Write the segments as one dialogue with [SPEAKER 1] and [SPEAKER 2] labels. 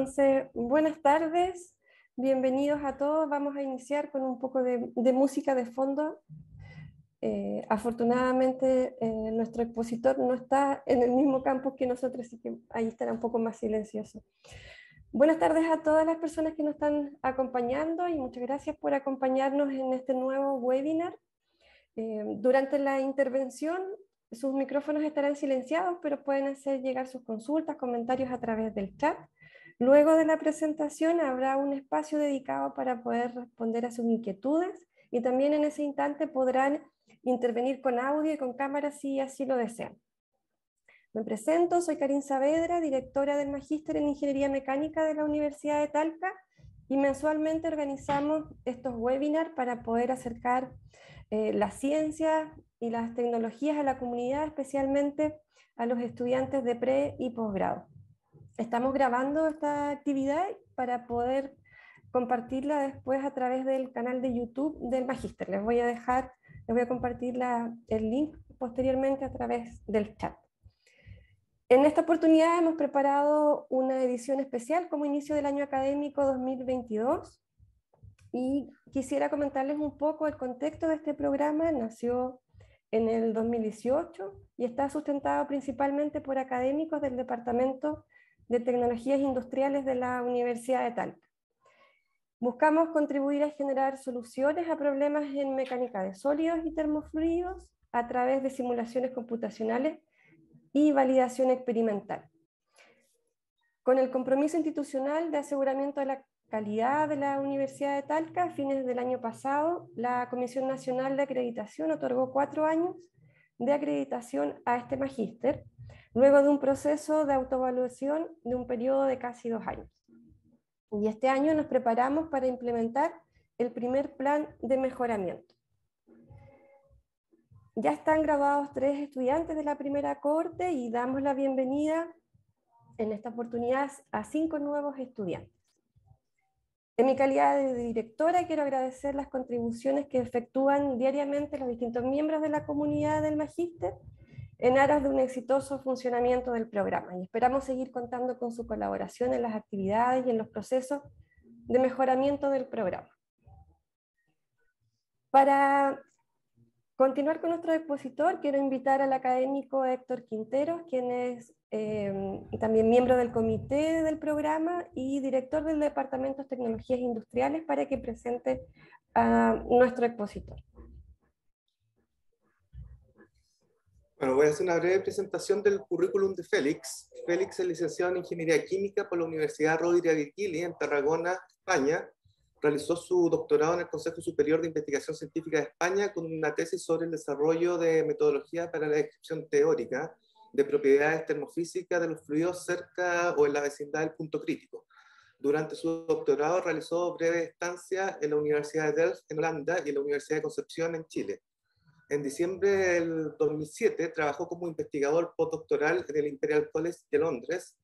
[SPEAKER 1] Entonces, buenas tardes, bienvenidos a todos. Vamos a iniciar con un poco de, música de fondo. Eh, afortunadamente, eh, nuestro expositor no está en el mismo campo que nosotros, así que ahí estará un poco más silencioso. Buenas tardes a todas las personas que nos están acompañando y muchas gracias por acompañarnos en este nuevo webinar. Eh, durante la intervención, sus micrófonos estarán silenciados, pero pueden hacer llegar sus consultas, comentarios a través del chat. Luego de la presentación habrá un espacio dedicado para poder responder a sus inquietudes y también en ese instante podrán intervenir con audio y con cámara si así lo desean. Me presento, soy Karin Saavedra, directora del Magíster en Ingeniería Mecánica de la Universidad de Talca y mensualmente organizamos estos webinars para poder acercar eh, la ciencia y las tecnologías a la comunidad, especialmente a los estudiantes de pre y posgrado estamos grabando esta actividad para poder compartirla después a través del canal de YouTube del Magíster. Les voy a dejar, les voy a compartir la, el link posteriormente a través del chat. En esta oportunidad hemos preparado una edición especial como inicio del año académico 2022 y quisiera comentarles un poco el contexto de este programa. Nació en el 2018 y está sustentado principalmente por académicos del Departamento de Tecnologías Industriales de la Universidad de Talca. Buscamos contribuir a generar soluciones a problemas en mecánica de sólidos y termofluidos a través de simulaciones computacionales y validación experimental. Con el compromiso institucional de aseguramiento de la calidad de la Universidad de Talca, a fines del año pasado, la Comisión Nacional de Acreditación otorgó cuatro años de acreditación a este magíster luego de un proceso de autoevaluación de un periodo de casi dos años. Y este año nos preparamos para implementar el primer plan de mejoramiento. Ya están graduados tres estudiantes de la primera corte y damos la bienvenida en esta oportunidad a cinco nuevos estudiantes. En mi calidad de directora quiero agradecer las contribuciones que efectúan diariamente los distintos miembros de la comunidad del Magíster en aras de un exitoso funcionamiento del programa y esperamos seguir contando con su colaboración en las actividades y en los procesos de mejoramiento del programa. Para continuar con nuestro expositor, quiero invitar al académico Héctor Quinteros, quien es eh, también miembro del comité del programa y director del Departamento de Tecnologías Industriales, para que presente a nuestro expositor.
[SPEAKER 2] Bueno, voy a hacer una breve presentación del currículum de Félix. Félix es licenciado en Ingeniería Química por la Universidad de Virgili en Tarragona, España. Realizó su doctorado en el Consejo Superior de Investigación Científica de España con una tesis sobre el desarrollo de metodología para la descripción teórica de propiedades termofísicas de los fluidos cerca o en la vecindad del punto crítico. Durante su doctorado realizó breves estancias en la Universidad de Delft en Holanda y en la Universidad de Concepción en Chile en diciembre del 2007 trabajó como investigador postdoctoral en el Imperial College de Londres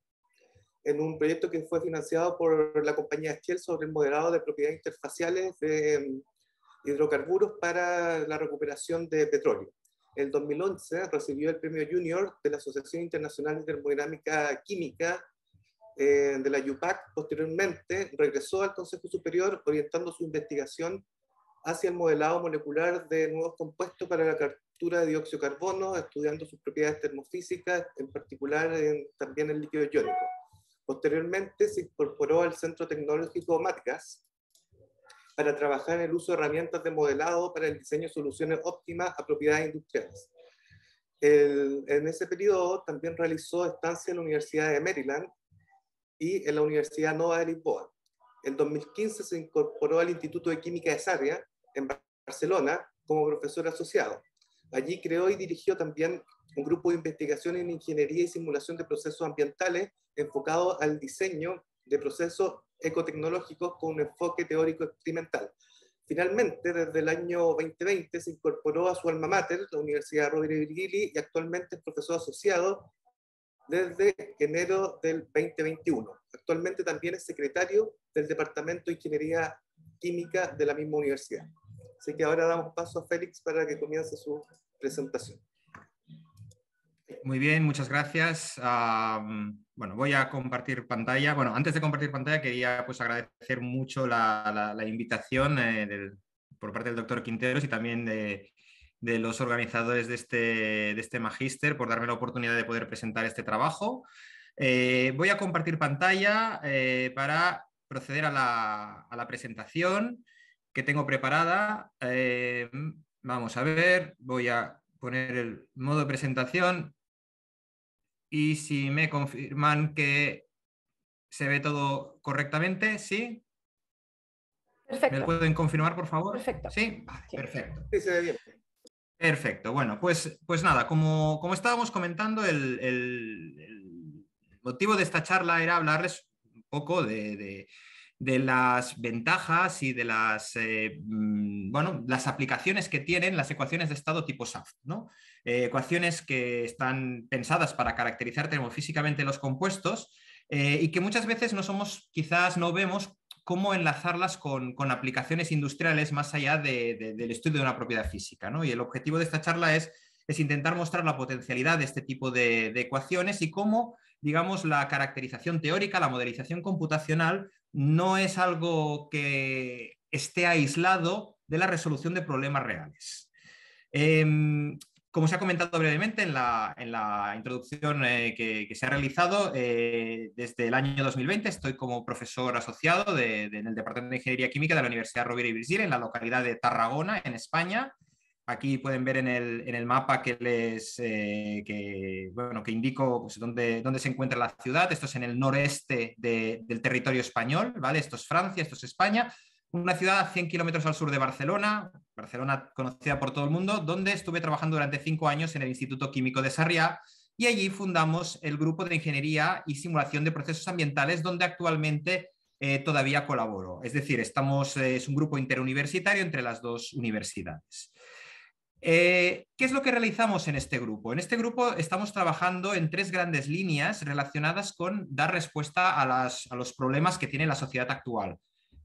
[SPEAKER 2] en un proyecto que fue financiado por la compañía Shell sobre el moderado de propiedades interfaciales de mm, hidrocarburos para la recuperación de petróleo. En el 2011 recibió el premio Junior de la Asociación Internacional de Termodinámica Química eh, de la UPAC. Posteriormente regresó al Consejo Superior orientando su investigación hacia el modelado molecular de nuevos compuestos para la captura de dióxido de carbono, estudiando sus propiedades termofísicas, en particular también el líquido iónico. Posteriormente se incorporó al Centro Tecnológico MATGAS para trabajar en el uso de herramientas de modelado para el diseño de soluciones óptimas a propiedades industriales. en ese periodo también realizó estancia en la Universidad de Maryland y en la Universidad Nova de Lisboa. En 2015 se incorporó al Instituto de Química de Sarria en Barcelona como profesor asociado. Allí creó y dirigió también un grupo de investigación en ingeniería y simulación de procesos ambientales enfocado al diseño de procesos ecotecnológicos con un enfoque teórico experimental. Finalmente, desde el año 2020 se incorporó a su alma mater, la Universidad Rodríguez Virgili, y actualmente es profesor asociado desde enero del 2021. Actualmente también es secretario del Departamento de Ingeniería Química de la misma universidad. Así que ahora damos paso a Félix para que comience su presentación.
[SPEAKER 3] Muy bien, muchas gracias. bueno, voy a compartir pantalla. Bueno, antes de compartir pantalla quería pues agradecer mucho la, invitación eh, por parte del doctor Quinteros y también de, los organizadores de este, de este magíster por darme la oportunidad de poder presentar este trabajo. Eh, voy a compartir pantalla eh, para proceder a la, a la presentación que tengo preparada. Eh, vamos a ver, voy a poner el modo de presentación y si me confirman que se ve todo correctamente, ¿sí? Perfecto. ¿Me pueden confirmar, por favor? Perfecto. Sí, perfecto. Perfecto, bueno, pues, pues nada, como, como estábamos comentando, el, motivo de esta charla era hablarles un poco de de las ventajas y de las, eh, mm, bueno, las aplicaciones que tienen las ecuaciones de estado tipo SAF, ¿no? Eh, ecuaciones que están pensadas para caracterizar termofísicamente los compuestos eh, y que muchas veces no somos, quizás no vemos cómo enlazarlas con, aplicaciones industriales más allá del estudio de una propiedad física, ¿no? Y el objetivo de esta charla es, es intentar mostrar la potencialidad de este tipo de, ecuaciones y cómo digamos, la caracterización teórica, la modelización computacional no es algo que esté aislado de la resolución de problemas reales. Em, como se ha comentado brevemente en la, introducción eh, que, se ha realizado, eh, desde el año 2020 estoy como profesor asociado en el Departamento de Ingeniería Química de la Universidad Rovira y Virgil en la localidad de Tarragona, en España. Aquí pueden ver en el, mapa que les eh, bueno, que indico pues, dónde, se encuentra la ciudad. Esto es en el noreste del territorio español, ¿vale? Esto es Francia, esto es España. Una ciudad a 100 kilómetros al sur de Barcelona, Barcelona conocida por todo el mundo, donde estuve trabajando durante cinco años en el Instituto Químico de Sarriá y allí fundamos el grupo de ingeniería y simulación de procesos ambientales donde actualmente eh, todavía colaboro. Es decir, estamos, eh, es un grupo interuniversitario entre las dos universidades. Eh, ¿Qué es lo que realizamos en este grupo? En este grupo estamos trabajando en tres grandes líneas relacionadas con dar respuesta a, los problemas que tiene la sociedad actual.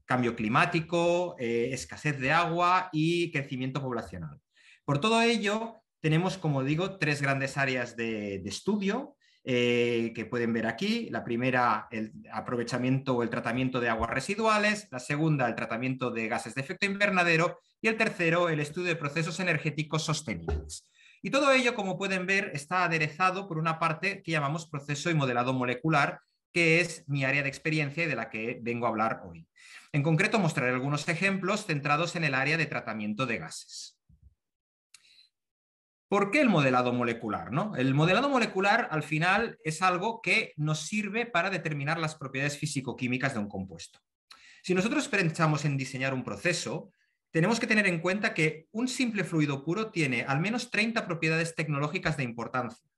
[SPEAKER 3] Cambio climático, eh, escasez de agua y crecimiento poblacional. Por todo ello, tenemos, como digo, tres grandes áreas de estudio. Eh, que pueden ver aquí. La primera, el aprovechamiento o el tratamiento de aguas residuales. La segunda, el tratamiento de gases de efecto invernadero. Y el tercero, el estudio de procesos energéticos sostenibles. Y todo ello, como pueden ver, está aderezado por una parte que llamamos proceso y modelado molecular, que es mi área de experiencia y de la que vengo a hablar hoy. En concreto, mostraré algunos ejemplos centrados en el área de tratamiento de gases. ¿Por qué el modelado molecular? No? El modelado molecular al final es algo que nos sirve para determinar las propiedades físico-químicas de un compuesto. Si nosotros pensamos en diseñar un proceso, tenemos que tener en cuenta que un simple fluido puro tiene al menos 30 propiedades tecnológicas de importancia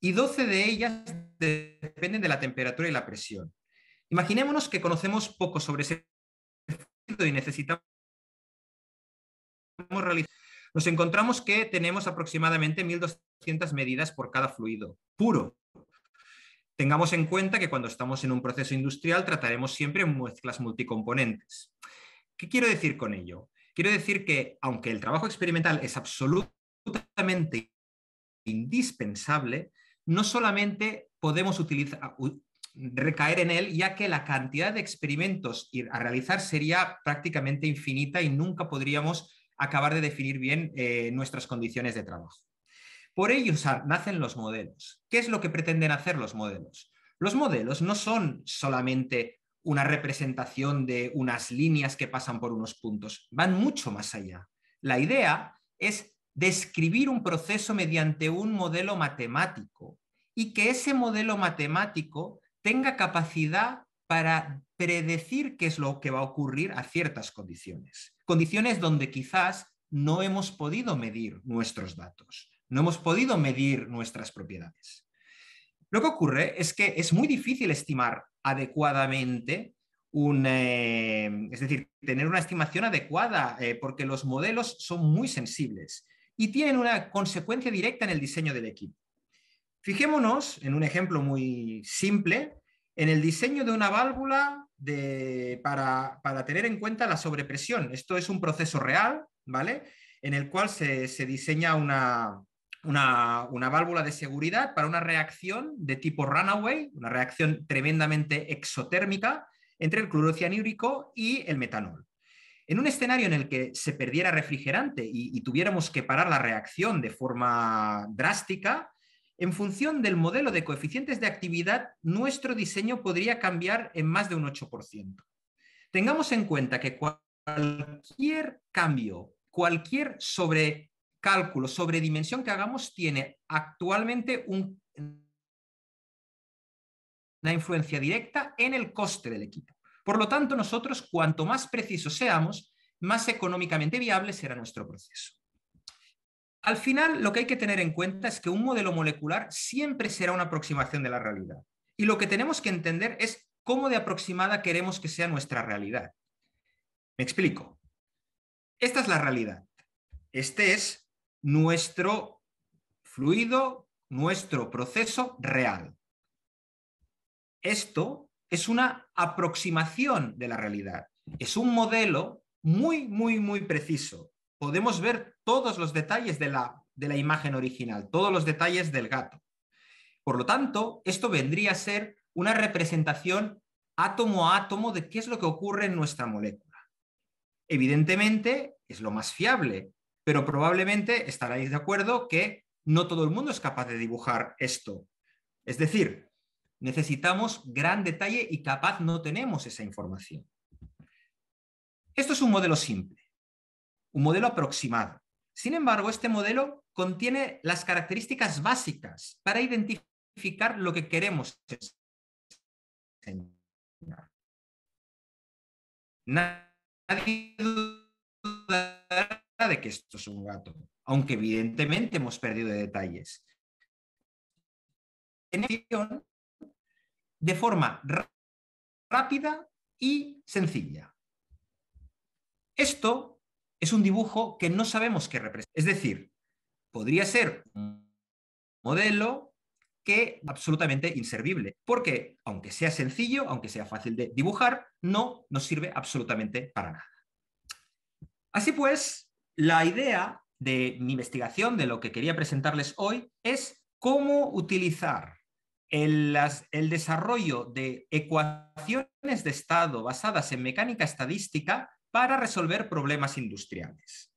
[SPEAKER 3] y 12 de ellas dependen de la temperatura y la presión. Imaginémonos que conocemos poco sobre ese fluido y necesitamos realizar nos encontramos que tenemos aproximadamente 1.200 medidas por cada fluido puro. Tengamos en cuenta que cuando estamos en un proceso industrial trataremos siempre mezclas multicomponentes. ¿Qué quiero decir con ello? Quiero decir que aunque el trabajo experimental es absolutamente indispensable, no solamente podemos recaer en él, ya que la cantidad de experimentos a realizar sería prácticamente infinita y nunca podríamos acabar de definir bien eh, nuestras condiciones de trabajo. Por ello nacen los modelos. ¿Qué es lo que pretenden hacer los modelos? Los modelos no son solamente una representación de unas líneas que pasan por unos puntos, van mucho más allá. La idea es describir un proceso mediante un modelo matemático y que ese modelo matemático tenga capacidad para predecir qué es lo que va a ocurrir a ciertas condiciones. Condiciones donde quizás no hemos podido medir nuestros datos, no hemos podido medir nuestras propiedades. Lo que ocurre es que es muy difícil estimar adecuadamente un, eh, es decir, tener una estimación adecuada, eh, porque los modelos son muy sensibles y tienen una consecuencia directa en el diseño del equipo. Fijémonos en un ejemplo muy simple en el diseño de una válvula para, tener en cuenta la sobrepresión. Esto es un proceso real, ¿vale? En el cual se, diseña una, válvula de seguridad para una reacción de tipo runaway, una reacción tremendamente exotérmica entre el clorocianírico y el metanol. En un escenario en el que se perdiera refrigerante y tuviéramos que parar la reacción de forma drástica, en función del modelo de coeficientes de actividad, nuestro diseño podría cambiar en más de un 8%. Tengamos en cuenta que cualquier cambio, cualquier sobrecálculo, sobredimensión que hagamos tiene actualmente una influencia directa en el coste del equipo. Por lo tanto, nosotros, cuanto más precisos seamos, más económicamente viable será nuestro proceso. Al final, lo que hay que tener en cuenta es que un modelo molecular siempre será una aproximación de la realidad. Y lo que tenemos que entender es cómo de aproximada queremos que sea nuestra realidad. Me explico. Esta es la realidad. Este es nuestro fluido, nuestro proceso real. Esto es una aproximación de la realidad. Es un modelo muy, muy, muy preciso. Podemos ver todos los detalles de la, imagen original, todos los detalles del gato. Por lo tanto, esto vendría a ser una representación átomo a átomo de qué es lo que ocurre en nuestra molécula. Evidentemente, es lo más fiable, pero probablemente estaréis de acuerdo que no todo el mundo es capaz de dibujar esto. Es decir, necesitamos gran detalle y capaz no tenemos esa información. Esto es un modelo simple, un modelo aproximado. Sin embargo, este modelo contiene las características básicas para
[SPEAKER 4] identificar lo que queremos enseñar. Nadie duda
[SPEAKER 3] de que esto es un gato, aunque evidentemente hemos perdido de detalles. De forma rápida y sencilla. Esto es un dibujo que no sabemos qué representa. Es decir, podría ser un modelo que absolutamente inservible, porque aunque sea sencillo, aunque sea fácil de dibujar, no nos sirve absolutamente para nada. Así pues, la idea de mi investigación, de lo que quería presentarles hoy, es cómo utilizar el desarrollo de ecuaciones de estado basadas en mecánica estadística para resolver problemas industriales.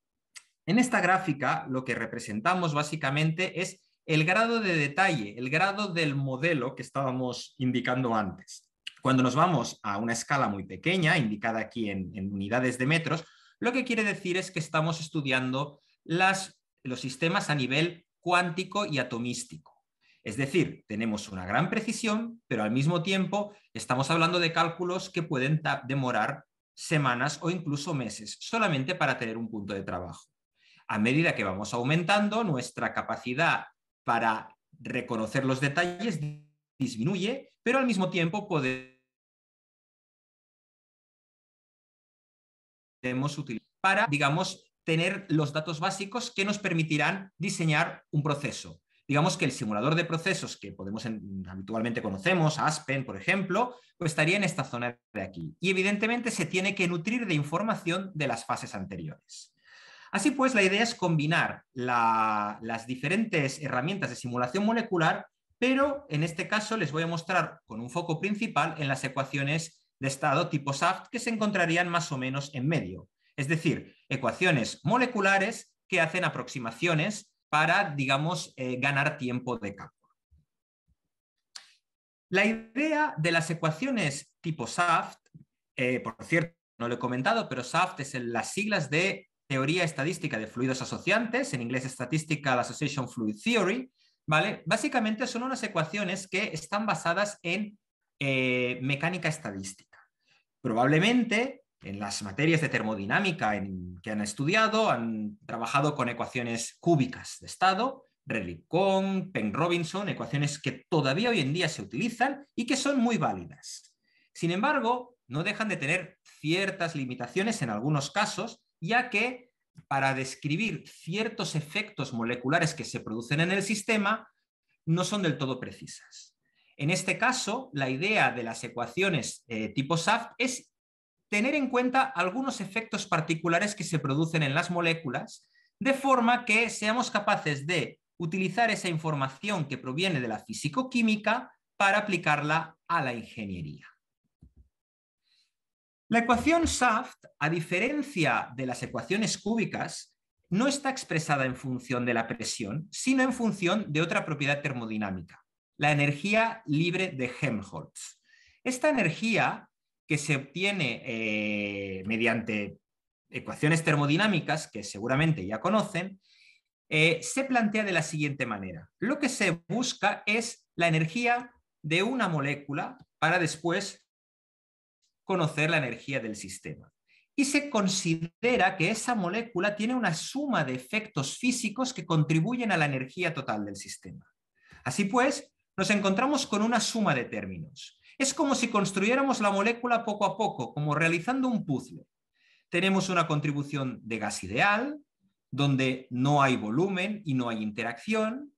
[SPEAKER 3] En esta gráfica lo que representamos básicamente es el grado de detalle, el grado del modelo que estábamos indicando antes. Cuando nos vamos a una escala muy pequeña, indicada aquí en, unidades de metros, lo que quiere decir es que estamos estudiando los sistemas a nivel cuántico y atomístico. Es decir, tenemos una gran precisión, pero al mismo tiempo estamos hablando de cálculos que pueden demorar semanas o incluso meses, solamente para tener un punto de trabajo. A medida que vamos aumentando, nuestra capacidad para reconocer
[SPEAKER 4] los detalles disminuye, pero al mismo tiempo podemos utilizar para, digamos, tener
[SPEAKER 3] los datos básicos que nos permitirán diseñar un proceso digamos que el simulador de procesos que podemos habitualmente conocemos, Aspen, por ejemplo, pues estaría en esta zona de aquí. Y evidentemente se tiene que nutrir de información de las fases anteriores. Así pues, la idea es combinar las diferentes herramientas de simulación molecular, pero en este caso les voy a mostrar con un foco principal en las ecuaciones de estado tipo SAFT que se encontrarían más o menos en medio. Es decir, ecuaciones moleculares que hacen aproximaciones para, digamos, eh, ganar tiempo de campo. La idea de las ecuaciones tipo SAFT, eh, por cierto, no lo he comentado, pero SAFT es en las siglas de Teoría Estadística de Fluidos Asociantes, en inglés Statistical Association Fluid Theory, ¿vale? Básicamente son unas ecuaciones que están basadas en eh, mecánica estadística. Probablemente en las materias de termodinámica que han estudiado, han trabajado con ecuaciones cúbicas de estado, Relicón, Penn-Robinson, ecuaciones que todavía hoy en día se utilizan y que son muy válidas. Sin embargo, no dejan de tener ciertas limitaciones en algunos casos, ya que para describir ciertos efectos moleculares que se producen en el sistema, no son del todo precisas. En este caso, la idea de las ecuaciones eh, tipo SAFT es tener en cuenta algunos efectos particulares que se producen en las moléculas, de forma que seamos capaces de utilizar esa información que proviene de la fisicoquímica para aplicarla a la ingeniería. La ecuación SAFT, a diferencia de las ecuaciones cúbicas, no está expresada en función de la presión, sino en función de otra propiedad termodinámica, la energía libre de Helmholtz. Esta energía que se obtiene eh, mediante ecuaciones termodinámicas, que seguramente ya conocen, eh, se plantea de la siguiente manera. Lo que se busca es la energía de una molécula para después conocer la energía del sistema. Y se considera que esa molécula tiene una suma de efectos físicos que contribuyen a la energía total del sistema. Así pues, nos encontramos con una suma de términos. Es como si construyéramos la molécula poco a poco, como realizando un puzzle. Tenemos una contribución de gas ideal, donde no hay volumen y no hay interacción.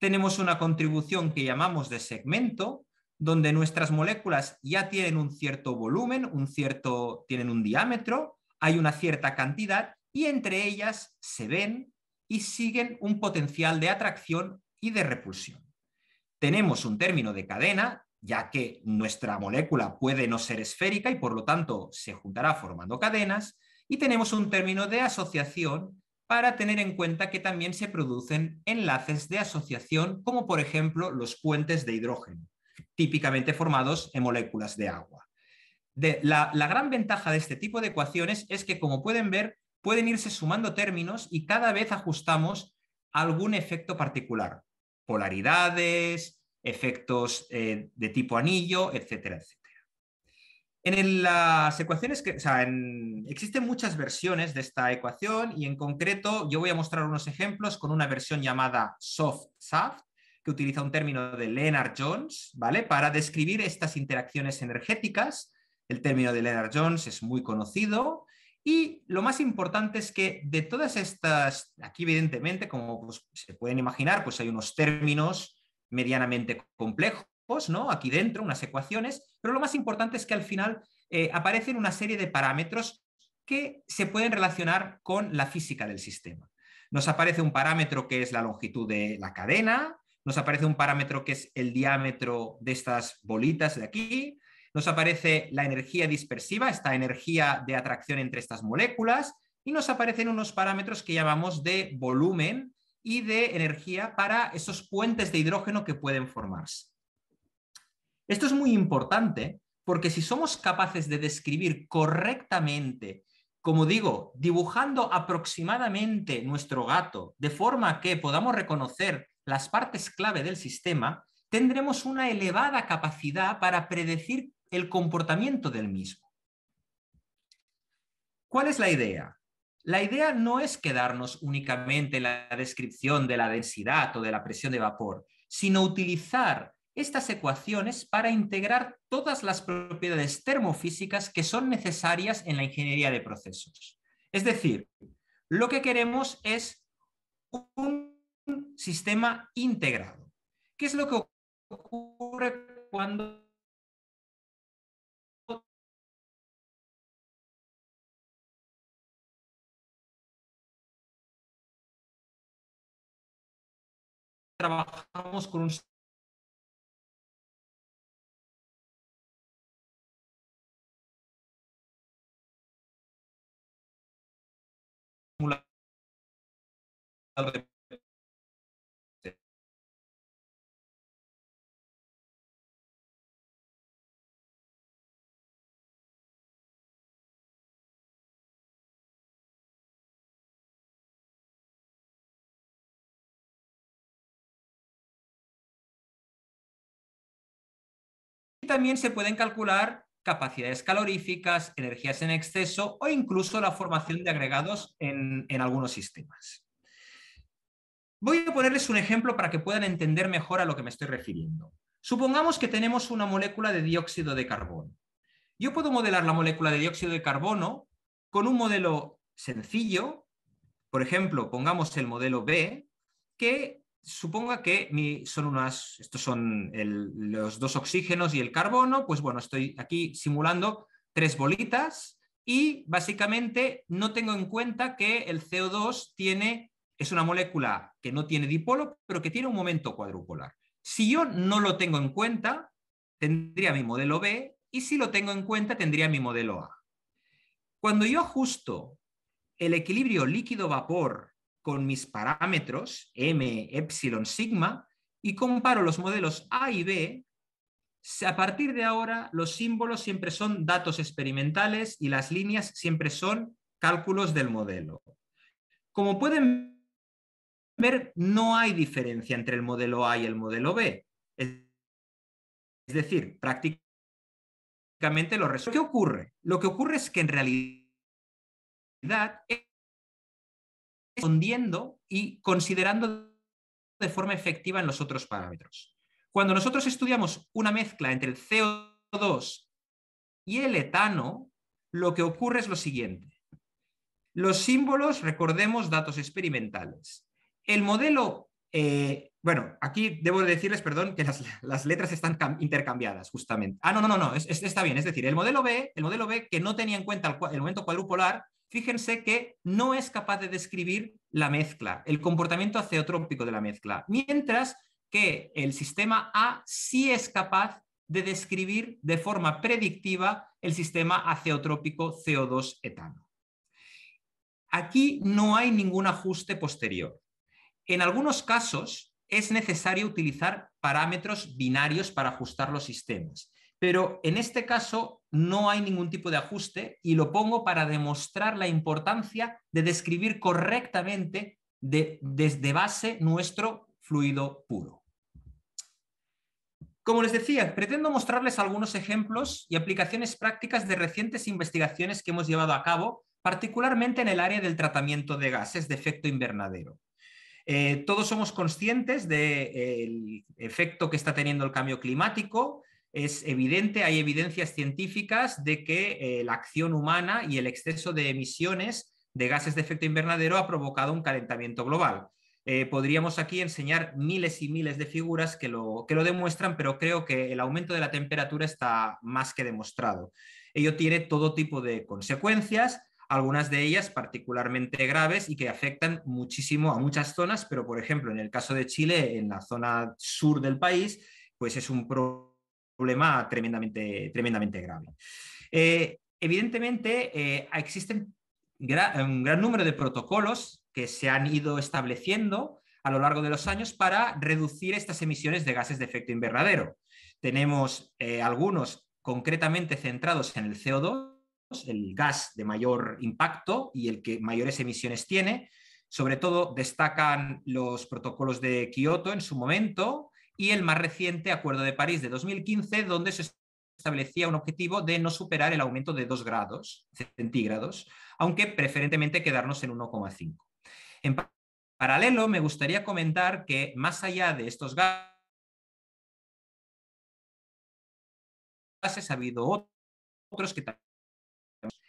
[SPEAKER 3] Tenemos una contribución que llamamos de segmento, donde nuestras moléculas ya tienen un cierto volumen, un cierto, tienen un diámetro, hay una cierta cantidad y entre ellas se ven y siguen un potencial de atracción y de repulsión. Tenemos un término de cadena ya que nuestra molécula puede no ser esférica y por lo tanto se juntará formando cadenas, y tenemos un término de asociación para tener en cuenta que también se producen enlaces de asociación, como por ejemplo los puentes de hidrógeno, típicamente formados en moléculas de agua. la gran ventaja de este tipo de ecuaciones es que, como pueden ver, pueden irse sumando términos y cada vez ajustamos algún efecto particular. Polaridades, efectos eh, de tipo anillo, etcétera, etcétera. En las ecuaciones que, o sea, existen muchas versiones de esta ecuación y en concreto yo voy a mostrar unos ejemplos con una versión llamada soft SAFT, que utiliza un término de Leonard Jones, ¿vale? Para describir estas interacciones energéticas. El término de Leonard Jones es muy conocido y lo más importante es que de todas estas, aquí evidentemente, como pues, se pueden imaginar, pues hay unos términos medianamente complejos, ¿no? Aquí dentro, unas ecuaciones, pero lo más importante es que al final eh, aparecen una serie de parámetros que se pueden relacionar con la física del sistema. Nos aparece un parámetro que es la longitud de la cadena, nos aparece un parámetro que es el diámetro de estas bolitas de aquí, nos aparece la energía dispersiva, esta energía de atracción entre estas moléculas, y nos aparecen unos parámetros que llamamos de volumen y de energía para esos puentes de hidrógeno que pueden formarse. Esto es muy importante porque si somos capaces de describir correctamente, como digo, dibujando aproximadamente nuestro gato de forma que podamos reconocer las partes clave del sistema, tendremos una elevada capacidad para predecir el comportamiento del mismo. ¿Cuál es la idea? La idea no es quedarnos únicamente en la descripción de la densidad o de la presión de vapor, sino utilizar estas ecuaciones para integrar todas las propiedades termofísicas que son necesarias en la ingeniería de procesos. Es decir, lo que queremos
[SPEAKER 4] es un sistema integrado. ¿Qué es lo que ocurre cuando trabajamos con un también se pueden calcular capacidades
[SPEAKER 3] caloríficas, energías en exceso o incluso la formación de agregados en, algunos sistemas. Voy a ponerles un ejemplo para que puedan entender mejor a lo que me estoy refiriendo. Supongamos que tenemos una molécula de dióxido de carbono. Yo puedo modelar la molécula de dióxido de carbono con un modelo sencillo, por ejemplo, pongamos el modelo B, que suponga que son unas, estos son los dos oxígenos y el carbono, pues bueno, estoy aquí simulando tres bolitas y básicamente no tengo en cuenta que el CO2 tiene, es una molécula que no tiene dipolo, pero que tiene un momento cuadrupolar. Si yo no lo tengo en cuenta, tendría mi modelo B y si lo tengo en cuenta, tendría mi modelo A. Cuando yo ajusto el equilibrio líquido-vapor con mis parámetros m, epsilon, sigma y comparo los modelos A y B, a partir de ahora los símbolos siempre son datos experimentales y las líneas siempre son cálculos del modelo. Como pueden ver, no hay diferencia entre el modelo A y el modelo B.
[SPEAKER 4] Es decir, prácticamente lo resuelve. ¿Qué ocurre? Lo que ocurre es que en realidad
[SPEAKER 3] respondiendo y considerando de forma efectiva en los otros parámetros. Cuando nosotros estudiamos una mezcla entre el CO2 y el etano, lo que ocurre es lo siguiente. Los símbolos, recordemos, datos experimentales. El modelo eh, bueno, aquí debo decirles, perdón, que las, letras están intercambiadas, justamente. Ah, no, no, no, no, está bien. Es decir, el modelo B, el modelo B que no tenía en cuenta el, momento cuadrupolar, fíjense que no es capaz de describir la mezcla, el comportamiento aceotrópico de la mezcla, mientras que el sistema A sí es capaz de describir de forma predictiva el sistema aceotrópico CO2-etano. Aquí no hay ningún ajuste posterior. En algunos casos, es necesario utilizar parámetros binarios para ajustar los sistemas. Pero en este caso no hay ningún tipo de ajuste y lo pongo para demostrar la importancia de describir correctamente desde base nuestro fluido puro. Como les decía, pretendo mostrarles algunos ejemplos y aplicaciones prácticas de recientes investigaciones que hemos llevado a cabo, particularmente en el área del tratamiento de gases de efecto invernadero. Eh, todos somos conscientes del eh, efecto que está teniendo el cambio climático. Es evidente, hay evidencias científicas de que eh, la acción humana y el exceso de emisiones de gases de efecto invernadero ha provocado un calentamiento global. podríamos aquí enseñar miles y miles de figuras que lo, que lo, demuestran, pero creo que el aumento de la temperatura está más que demostrado. Ello tiene todo tipo de consecuencias algunas de ellas particularmente graves y que afectan muchísimo a muchas zonas, pero por ejemplo, en el caso de Chile, en la zona sur del país, pues es un problema tremendamente, tremendamente grave. Eh, evidentemente, eh, existen un gran número de protocolos que se han ido estableciendo a lo largo de los años para reducir estas emisiones de gases de efecto invernadero. Tenemos eh, algunos concretamente centrados en el CO2, el gas de mayor impacto y el que mayores emisiones tiene. Sobre todo destacan los protocolos de Kioto en su momento y el más reciente Acuerdo de París de 2015, donde se establecía un objetivo de no superar el aumento de 2 grados centígrados, aunque preferentemente quedarnos en 1,5.
[SPEAKER 4] En paralelo, me gustaría comentar que más allá de estos gases, ha habido otros que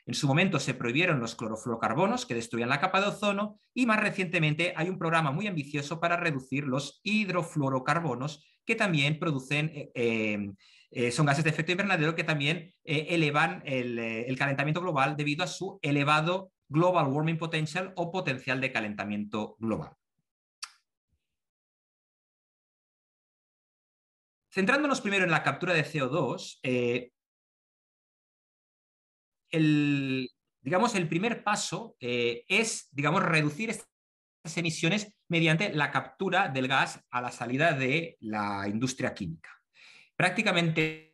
[SPEAKER 4] en su momento se prohibieron los clorofluorocarbonos que destruían la capa de ozono y más
[SPEAKER 3] recientemente hay un programa muy ambicioso para reducir los hidrofluorocarbonos que también producen, eh, em, eh, son gases de efecto invernadero que también eh, elevan el, calentamiento global debido a su elevado global warming potential o potencial de calentamiento
[SPEAKER 4] global. Centrándonos primero en la captura de CO2,
[SPEAKER 3] el, digamos, el primer paso eh, es, digamos, reducir estas emisiones mediante la captura del gas a la salida de la industria química. Prácticamente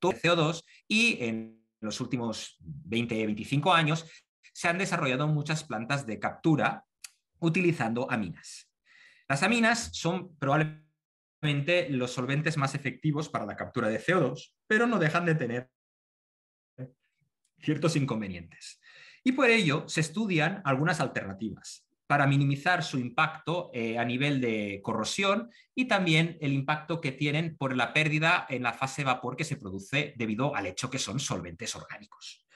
[SPEAKER 3] todo el CO2 y en los últimos 20, 25 años se han desarrollado muchas plantas de captura utilizando aminas. Las aminas son probablemente los solventes más efectivos para la captura de CO2, pero no dejan de tener ciertos inconvenientes. Y por ello se estudian algunas alternativas para minimizar su impacto eh, a nivel de corrosión y también el impacto que tienen por la pérdida en la fase de vapor que se produce debido al hecho que son solventes orgánicos.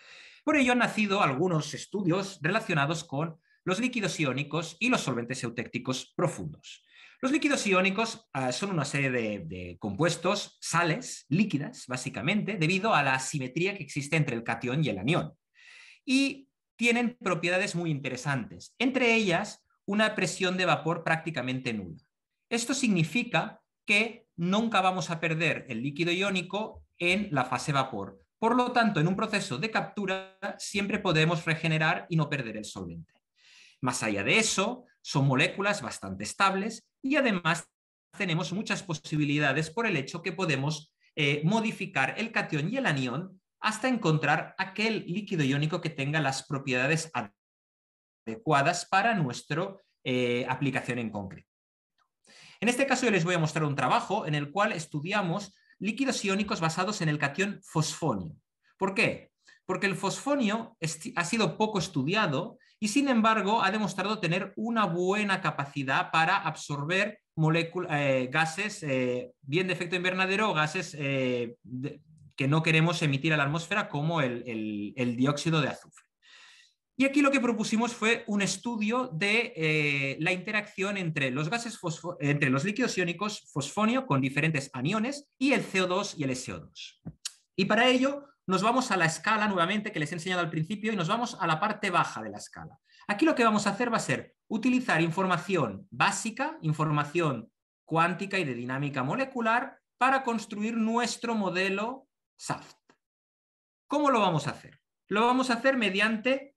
[SPEAKER 3] Por ello han nacido algunos estudios relacionados con los líquidos iónicos y los solventes eutécticos profundos. Los líquidos iónicos ah, son una serie de, compuestos, sales líquidas, básicamente, debido a la asimetría que existe entre el cation y el anión. Y tienen propiedades muy interesantes, entre ellas una presión de vapor prácticamente nula. Esto significa que nunca vamos a perder el líquido iónico en la fase vapor. Por lo tanto, en un proceso de captura siempre podemos regenerar y no perder el solvente. Más allá de eso, son moléculas bastante estables y además tenemos muchas posibilidades por el hecho que podemos eh, modificar el cation y el anión hasta encontrar aquel líquido iónico que tenga las propiedades adecuadas para nuestra eh, aplicación en concreto. En este caso yo les voy a mostrar un trabajo en el cual estudiamos líquidos iónicos basados en el catión fosfonio. ¿Por qué? Porque el fosfonio ha sido poco estudiado y sin embargo ha demostrado tener una buena capacidad para absorber eh, gases eh, bien de efecto invernadero, gases eh, que no queremos emitir a la atmósfera como el, dióxido de azufre. Y aquí lo que propusimos fue un estudio de la interacción entre los, gases entre los líquidos iónicos fosfonio con diferentes aniones y el CO2 y el SO2. Y para ello nos vamos a la escala nuevamente que les he enseñado al principio y nos vamos a la parte baja de la escala. Aquí lo que vamos a hacer va a ser utilizar información básica, información cuántica y de dinámica molecular para construir nuestro modelo SAFT. ¿Cómo lo vamos a hacer? Lo vamos a hacer mediante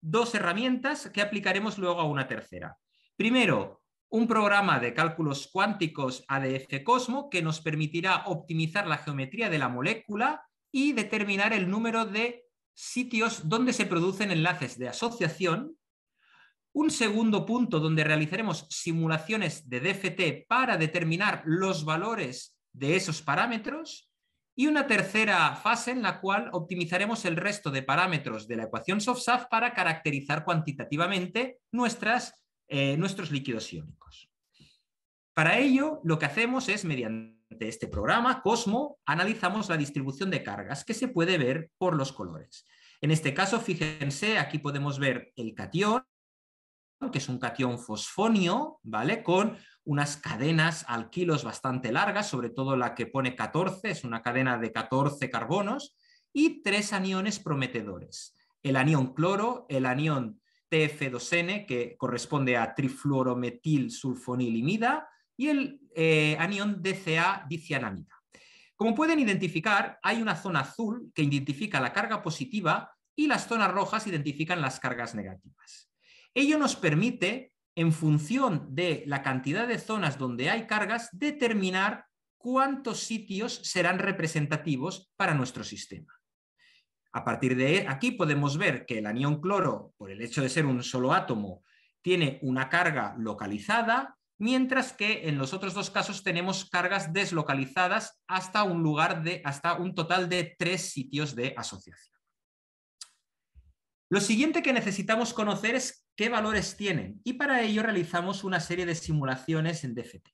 [SPEAKER 3] dos herramientas que aplicaremos luego a una tercera. Primero, un programa de cálculos cuánticos ADF Cosmo que nos permitirá optimizar la geometría de la molécula y determinar el número de sitios donde se producen enlaces de asociación. Un segundo punto donde realizaremos simulaciones de DFT para determinar los valores de esos parámetros. Y una tercera fase en la cual optimizaremos el resto de parámetros de la ecuación SOFSAF para caracterizar cuantitativamente nuestras, eh, nuestros líquidos iónicos. Para ello, lo que hacemos es, mediante de este programa, Cosmo, analizamos la distribución de cargas que se puede ver por los colores. En este caso, fíjense, aquí podemos ver el cation, que es un cation fosfonio, ¿vale? Con unas cadenas alquilos bastante largas, sobre todo la que pone 14, es una cadena de 14 carbonos, y tres aniones prometedores. El anión cloro, el anión TF2N, que corresponde a trifluorometil sulfonilimida, y el eh, anión DCA dicianamida. Como pueden identificar, hay una zona azul que identifica la carga positiva y las zonas rojas identifican las cargas negativas. Ello nos permite, en función de la cantidad de zonas donde hay cargas, determinar cuántos sitios serán representativos para nuestro sistema. A partir de aquí podemos ver que el anión cloro, por el hecho de ser un solo átomo, tiene una carga localizada mientras que en los otros dos casos tenemos cargas deslocalizadas hasta un lugar de hasta un total de tres sitios de asociación. Lo siguiente que necesitamos conocer es qué valores tienen y para ello realizamos una serie de simulaciones en DFT.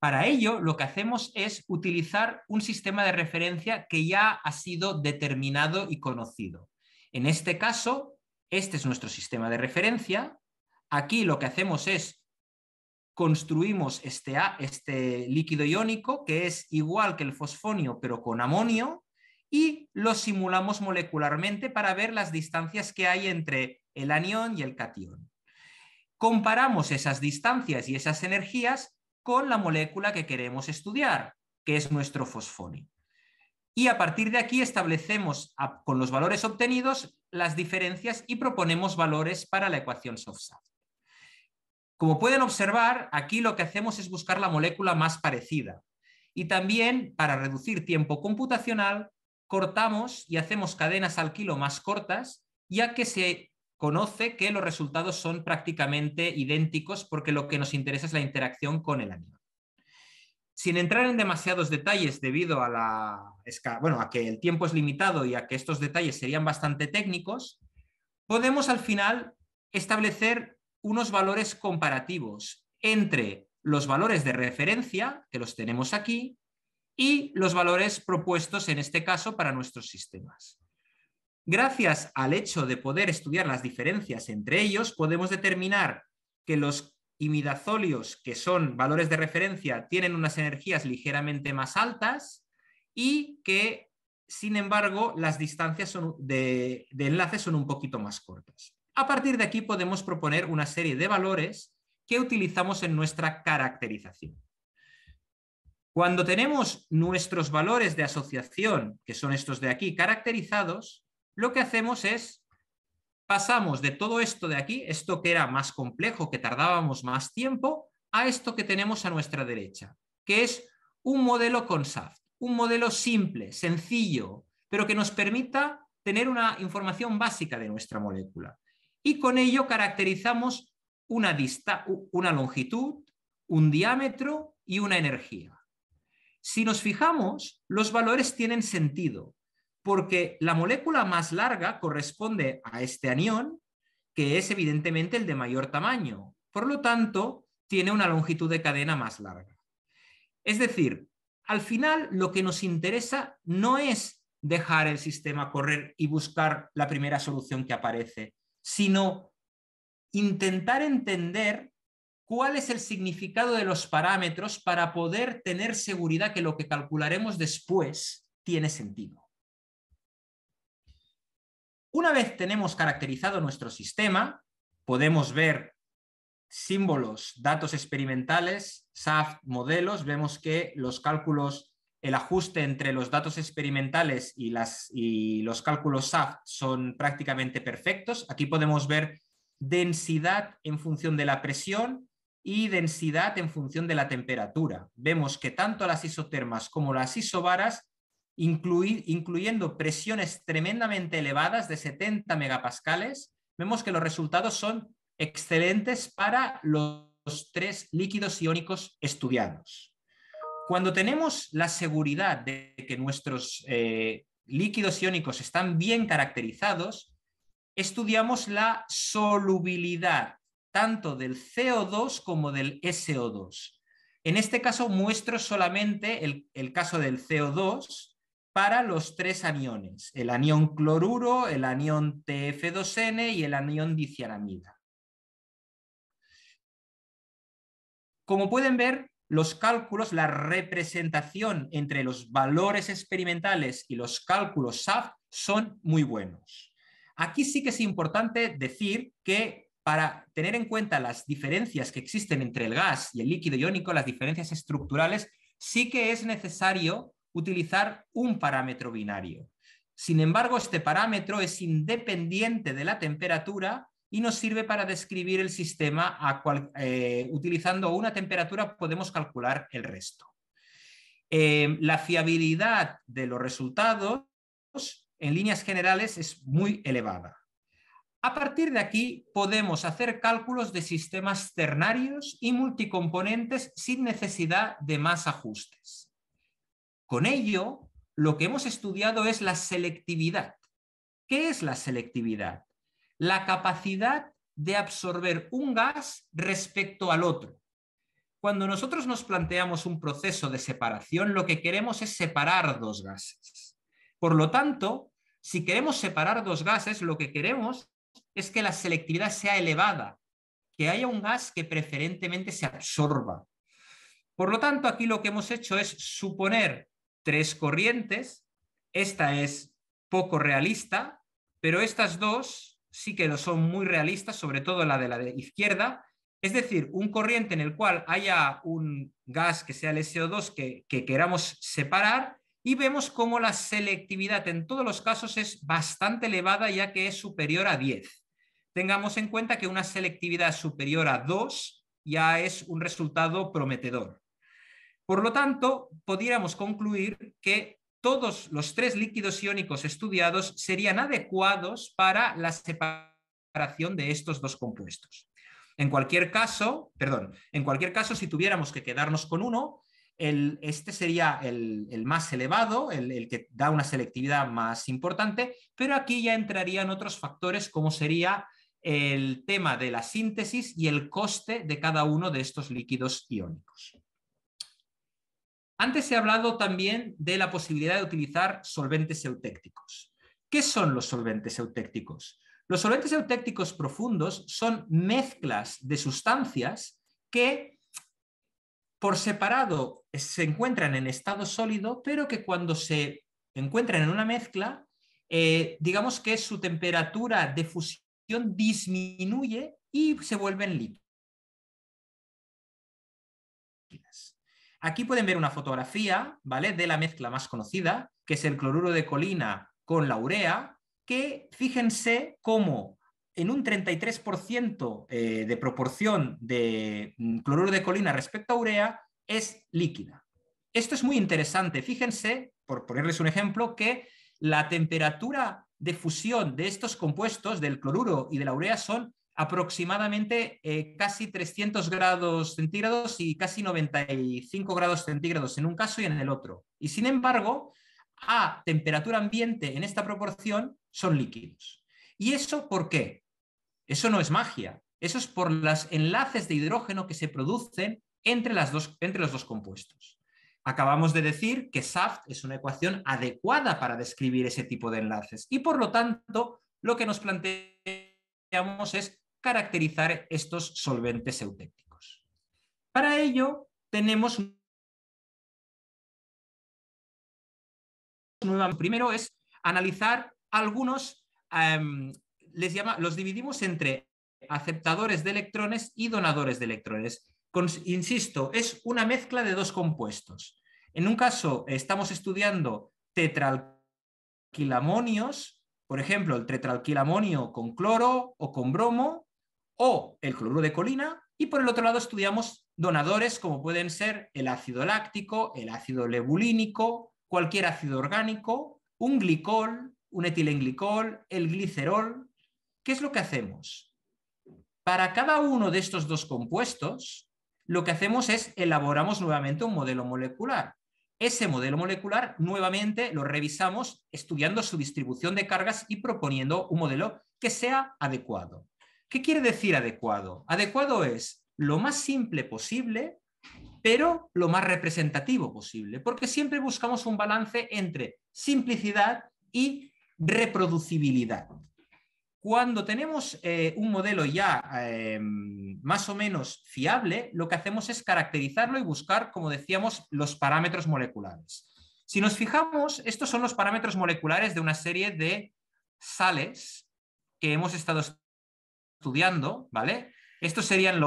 [SPEAKER 3] Para ello, lo que hacemos es utilizar un sistema de referencia que ya ha sido determinado y conocido. En este caso, este es nuestro sistema de referencia. Aquí lo que hacemos es construimos este, este líquido iónico que es igual que el fosfonio pero con amonio y lo simulamos molecularmente para ver las distancias que hay entre el anión y el catión. Comparamos esas distancias y esas energías con la molécula que queremos estudiar, que es nuestro fosfonio. Y a partir de aquí establecemos con los valores obtenidos las diferencias y proponemos valores para la ecuación Sofsat. Como pueden observar, aquí lo que hacemos es buscar la molécula más parecida. Y también, para reducir tiempo computacional, cortamos y hacemos cadenas al kilo más cortas, ya que se conoce que los resultados son prácticamente idénticos porque lo que nos interesa es la interacción con el animal. Sin entrar en demasiados detalles debido a, la, bueno, a que el tiempo es limitado y a que estos detalles serían bastante técnicos, podemos al final establecer unos valores comparativos entre los valores de referencia, que los tenemos aquí, y los valores propuestos en este caso para nuestros sistemas. Gracias al hecho de poder estudiar las diferencias entre ellos, podemos determinar que los imidazolios, que son valores de referencia, tienen unas energías ligeramente más altas y que, sin embargo, las distancias de, de enlace son un poquito más cortas. A partir de aquí podemos proponer una serie de valores que utilizamos en nuestra caracterización. Cuando tenemos nuestros valores de asociación, que son estos de aquí, caracterizados, lo que hacemos es pasamos de todo esto de aquí, esto que era más complejo, que tardábamos más tiempo, a esto que tenemos a nuestra derecha, que es un modelo con SAFT, un modelo simple, sencillo, pero que nos permita tener una información básica de nuestra molécula y con ello caracterizamos una, una longitud, un diámetro y una energía. Si nos fijamos, los valores tienen sentido, porque la molécula más larga corresponde a este anión, que es evidentemente el de mayor tamaño. Por lo tanto, tiene una longitud de cadena más larga. Es decir, al final lo que nos interesa no es dejar el sistema correr y buscar la primera solución que aparece, sino intentar entender cuál es el significado de los parámetros para poder tener seguridad que lo que calcularemos después tiene sentido. Una vez tenemos caracterizado nuestro sistema, podemos ver símbolos, datos experimentales, SAF, modelos, vemos que los cálculos el ajuste entre los datos experimentales y, los cálculos SAFT son prácticamente perfectos. Aquí podemos ver densidad en función de la presión y densidad en función de la temperatura. Vemos que tanto las isotermas como las isobaras, incluyendo presiones tremendamente elevadas de 70 megapascales, vemos que los resultados son excelentes para los tres líquidos iónicos estudiados. Cuando tenemos la seguridad de que nuestros eh, líquidos iónicos están bien caracterizados, estudiamos la solubilidad tanto del CO2 como del SO2. En este caso muestro solamente el, caso del CO2 para los tres aniones, el anión cloruro, el anión TF2N y el anión dicianamida. Como pueden ver, los cálculos, la representación entre los valores experimentales y los cálculos SAF son muy buenos. Aquí sí que es importante decir que para tener en cuenta las diferencias que existen entre el gas y el líquido iónico, las diferencias estructurales, sí que es necesario utilizar un parámetro binario. Sin embargo, este parámetro es independiente de la temperatura y nos sirve para describir el sistema a cual, eh, utilizando una temperatura podemos calcular el resto. Eh, la fiabilidad de los resultados en líneas generales es muy elevada. A partir de aquí podemos hacer cálculos de sistemas ternarios y multicomponentes sin necesidad de más ajustes. Con ello, lo que hemos estudiado es la selectividad. ¿Qué es la selectividad? la capacidad de absorber un gas respecto al otro. Cuando nosotros nos planteamos un proceso de separación, lo que queremos es separar dos gases. Por lo tanto, si queremos separar dos gases, lo que queremos es que la selectividad sea elevada, que haya un gas que preferentemente se absorba. Por lo tanto, aquí lo que hemos hecho es suponer tres corrientes. Esta es poco realista, pero estas dos sí que lo son muy realistas, sobre todo la de la de izquierda, es decir, un corriente en el cual haya un gas que sea el SO2 que, que queramos separar y vemos cómo la selectividad en todos los casos es bastante elevada ya que es superior a 10. Tengamos en cuenta que una selectividad superior a 2 ya es un resultado prometedor. Por lo tanto, podríamos concluir que todos los tres líquidos iónicos estudiados serían adecuados para la separación de estos dos compuestos. En cualquier caso, perdón, en cualquier caso, si tuviéramos que quedarnos con uno, este sería el, más elevado, el, que da una selectividad más importante, pero aquí ya entrarían otros factores como sería el tema de la síntesis y el coste de cada uno de estos líquidos iónicos. Antes he hablado también de la posibilidad de utilizar solventes eutécticos. ¿Qué son los solventes eutécticos? Los solventes eutécticos profundos son mezclas de sustancias que por separado se encuentran en estado sólido, pero que cuando se encuentran en una
[SPEAKER 4] mezcla, eh, digamos que su temperatura de fusión disminuye y se vuelven líquidos.
[SPEAKER 3] Aquí pueden ver una fotografía, De la mezcla más conocida, que es el cloruro de colina con la urea, que fíjense cómo en un 33% eh, de proporción de mm, cloruro de colina respecto a urea es líquida. Esto es muy interesante. Fíjense, por ponerles un ejemplo, que la temperatura de fusión de estos compuestos, del cloruro y de la urea, son aproximadamente eh, casi 300 grados centígrados y casi 95 grados centígrados en un caso y en el otro. Y sin embargo, a temperatura ambiente en esta proporción son líquidos. ¿Y eso por qué? Eso no es magia, eso es por los enlaces de hidrógeno que se producen entre, las dos, entre los dos compuestos. Acabamos de decir que SAFT es una ecuación adecuada para describir ese tipo de enlaces y por lo tanto lo que nos planteamos es
[SPEAKER 4] caracterizar estos solventes eutécticos. Para ello, tenemos Primero es analizar algunos, em, les llama, los dividimos entre
[SPEAKER 3] aceptadores de electrones y donadores de electrones. insisto, es una mezcla de dos compuestos. En un caso estamos estudiando tetralquilamonios, por ejemplo, el tetralquilamonio con cloro o con bromo, o el cloruro de colina, y por el otro lado estudiamos donadores como pueden ser el ácido láctico, el ácido levulínico, cualquier ácido orgánico, un glicol, un etilenglicol, el glicerol. ¿Qué es lo que hacemos? Para cada uno de estos dos compuestos, lo que hacemos es elaboramos nuevamente un modelo molecular. Ese modelo molecular nuevamente lo revisamos estudiando su distribución de cargas y proponiendo un modelo que sea adecuado. ¿Qué quiere decir adecuado? Adecuado es lo más simple posible, pero lo más representativo posible, porque siempre buscamos un balance entre simplicidad y reproducibilidad. Cuando tenemos eh, un modelo ya em, más o menos fiable, lo que hacemos es caracterizarlo y buscar, como decíamos, los parámetros moleculares. Si nos fijamos, estos son los parámetros moleculares de una serie de sales que hemos estado estudiando, ¿vale? Estos serían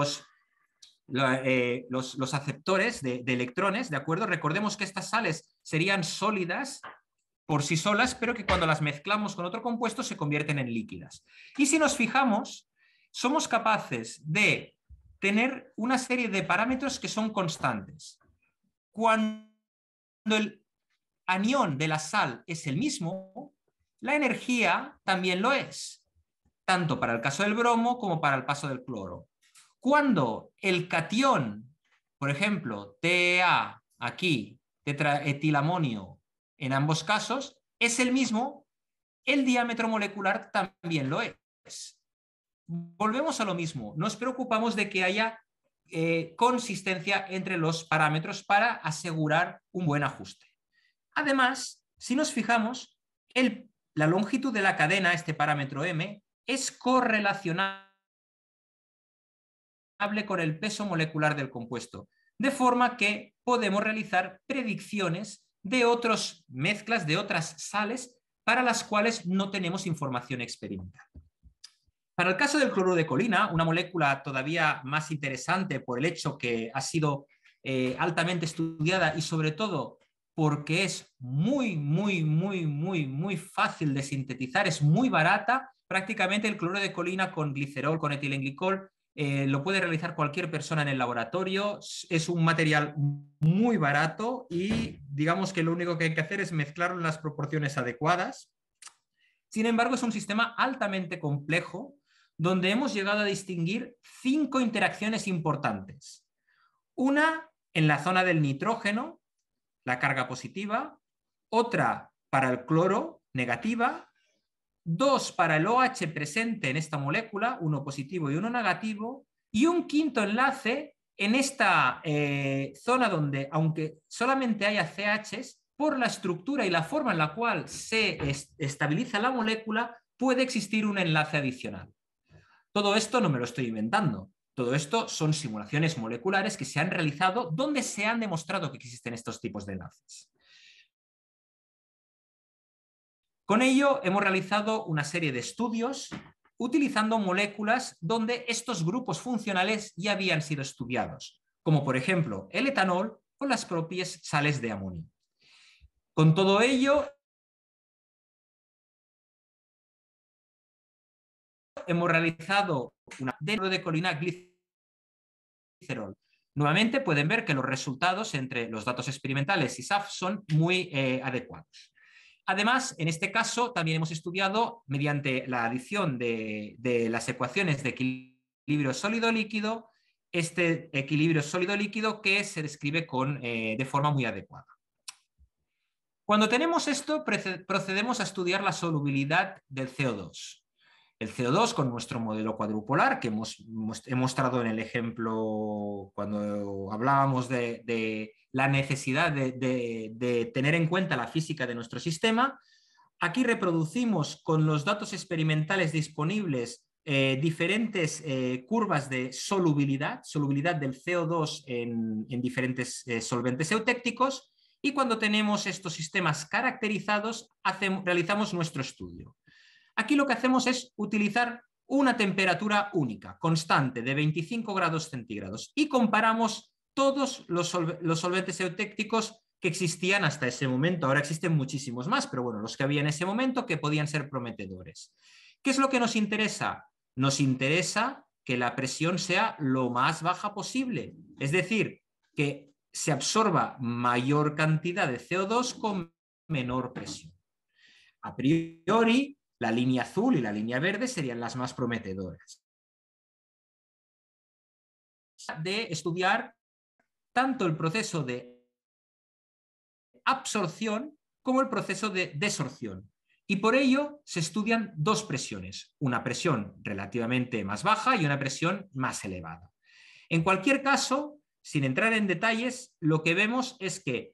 [SPEAKER 3] eh, los, los, aceptores de, de, electrones, ¿de acuerdo? Recordemos que estas sales serían sólidas por sí solas, pero que cuando las mezclamos con otro compuesto se convierten en líquidas. Y si nos fijamos, somos capaces de tener una serie de parámetros que son constantes. Cuando el anión de la sal es el mismo, la energía también lo es tanto para el caso del bromo como para el paso del cloro. Cuando el catión, por ejemplo, TEA, aquí, tetraetilamonio, en ambos casos, es el mismo, el diámetro molecular también lo es. Volvemos a lo mismo, nos preocupamos de que haya eh, consistencia entre los parámetros para asegurar un buen ajuste. Además, si nos fijamos, la longitud de la cadena, este parámetro m, es correlacionable con el peso molecular del compuesto, de forma que podemos realizar predicciones de otras mezclas, de otras sales, para las cuales no tenemos información experimental. Para el caso del cloruro de colina, una molécula todavía más interesante por el hecho que ha sido eh, altamente estudiada y sobre todo porque es muy, muy, muy, muy, muy fácil de sintetizar, es muy barata prácticamente el cloro de colina con glicerol, con etilenglicol, eh, lo puede realizar cualquier persona en el laboratorio. Es un material muy barato y digamos que lo único que hay que hacer es mezclarlo en las proporciones adecuadas. Sin embargo, es un sistema altamente complejo donde hemos llegado a distinguir cinco interacciones importantes. Una en la zona del nitrógeno, la carga positiva, otra para el cloro negativa, dos para el OH presente en esta molécula, uno positivo y uno negativo, y un quinto enlace en esta eh, zona donde, aunque solamente haya CHs, por la estructura y la forma en la cual se estabiliza la molécula, puede existir un enlace adicional. Todo esto no me lo estoy inventando. Todo esto son simulaciones moleculares que se han realizado donde se han demostrado que existen estos tipos de enlaces. Con ello hemos realizado una serie de estudios utilizando moléculas donde estos grupos funcionales ya habían sido estudiados, como por ejemplo el etanol o
[SPEAKER 4] las propias sales de amonio. Con todo ello, hemos realizado una dentro de colina glicerol. Nuevamente pueden ver que los resultados
[SPEAKER 3] entre los datos experimentales y SAF son muy eh, adecuados. Además, en este caso también hemos estudiado mediante la adición de, las ecuaciones de equilibrio sólido-líquido, este equilibrio sólido-líquido que se describe con, eh, de forma muy adecuada. Cuando tenemos esto, procedemos a estudiar la solubilidad del CO2. El CO2 con nuestro modelo cuadrupolar que hemos, mostrado en el ejemplo cuando hablábamos de la necesidad de, tener en cuenta la física de nuestro sistema. Aquí reproducimos con los datos experimentales disponibles eh, diferentes eh, curvas de solubilidad, solubilidad del CO2 en, diferentes eh, solventes eutécticos y cuando tenemos estos sistemas caracterizados realizamos nuestro estudio. Aquí lo que hacemos es utilizar una temperatura única, constante, de 25 grados centígrados y comparamos todos los, solventes eutécticos que existían hasta ese momento. Ahora existen muchísimos más, pero bueno, los que había en ese momento que podían ser prometedores. ¿Qué es lo que nos interesa? Nos interesa que la presión sea lo más baja posible, es decir, que se absorba mayor cantidad de CO2 con menor presión. A
[SPEAKER 4] priori, la línea azul y la línea verde serían las más prometedoras. De estudiar tanto el proceso de absorción como el proceso de desorción.
[SPEAKER 3] Y por ello se estudian dos presiones, una presión relativamente más baja y una presión más elevada. En cualquier caso, sin entrar en detalles, lo que vemos es que,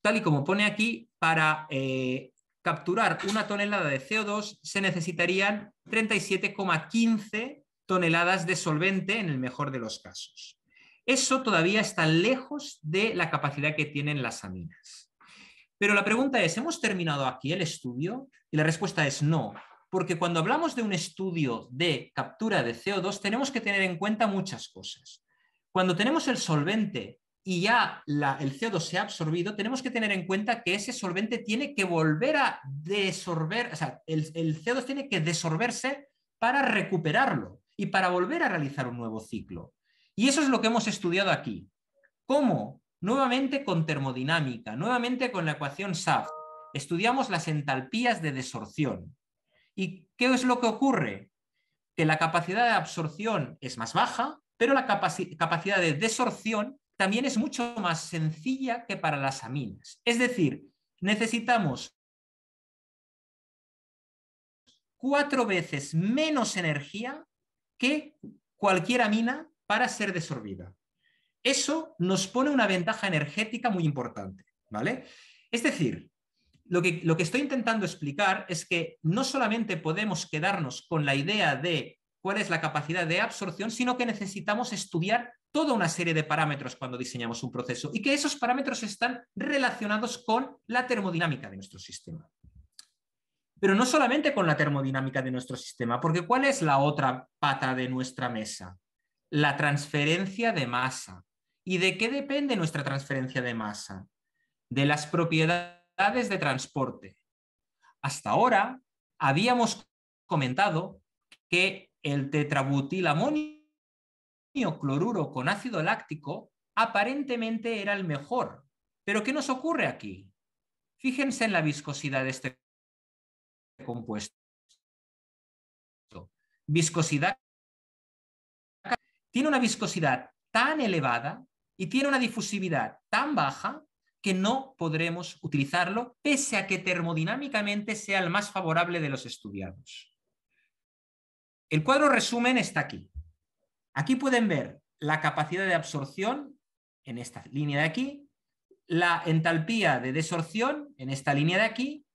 [SPEAKER 3] tal y como pone aquí, para eh, capturar una tonelada de CO2 se necesitarían 37,15 toneladas de solvente en el mejor de los casos. Eso todavía está lejos de la capacidad que tienen las aminas. Pero la pregunta es, ¿hemos terminado aquí el estudio? Y la respuesta es no, porque cuando hablamos de un estudio de captura de CO2 tenemos que tener en cuenta muchas cosas. Cuando tenemos el solvente y ya el CO2 se ha absorbido, tenemos que tener en cuenta que ese solvente tiene que volver a desorber, o sea, el, el CO2 tiene que desorberse para recuperarlo y para volver a realizar un nuevo ciclo. Y eso es lo que hemos estudiado aquí. ¿Cómo? Nuevamente con termodinámica, nuevamente con la ecuación SAFT, estudiamos las entalpías de desorción. ¿Y qué es lo que ocurre? Que la capacidad de absorción es más baja, pero la capacidad de desorción también es mucho más sencilla que para las aminas. Es decir, necesitamos cuatro veces menos energía que cualquier amina para ser desorbida. Eso nos pone una ventaja energética muy importante, ¿vale? Es decir, lo que, lo que estoy intentando explicar es que no solamente podemos quedarnos con la idea de cuál es la capacidad de absorción, sino que necesitamos estudiar toda una serie de parámetros cuando diseñamos un proceso y que esos parámetros están relacionados con la termodinámica de nuestro sistema. Pero no solamente con la termodinámica de nuestro sistema, porque ¿cuál es la otra pata de nuestra mesa? la transferencia de masa. ¿Y de qué depende nuestra transferencia de masa? De las propiedades de transporte. Hasta ahora habíamos comentado que el tetrabutilamonio cloruro con ácido láctico aparentemente era el mejor.
[SPEAKER 4] Pero ¿qué nos ocurre aquí? Fíjense en la viscosidad de este compuesto. Viscosidad tiene una viscosidad tan elevada y tiene una difusividad tan
[SPEAKER 3] baja que no podremos utilizarlo, pese a que termodinámicamente sea el más favorable de los estudiados. El cuadro resumen está aquí. Aquí pueden ver la capacidad de absorción en esta línea de aquí, la entalpía de desorción en esta línea de aquí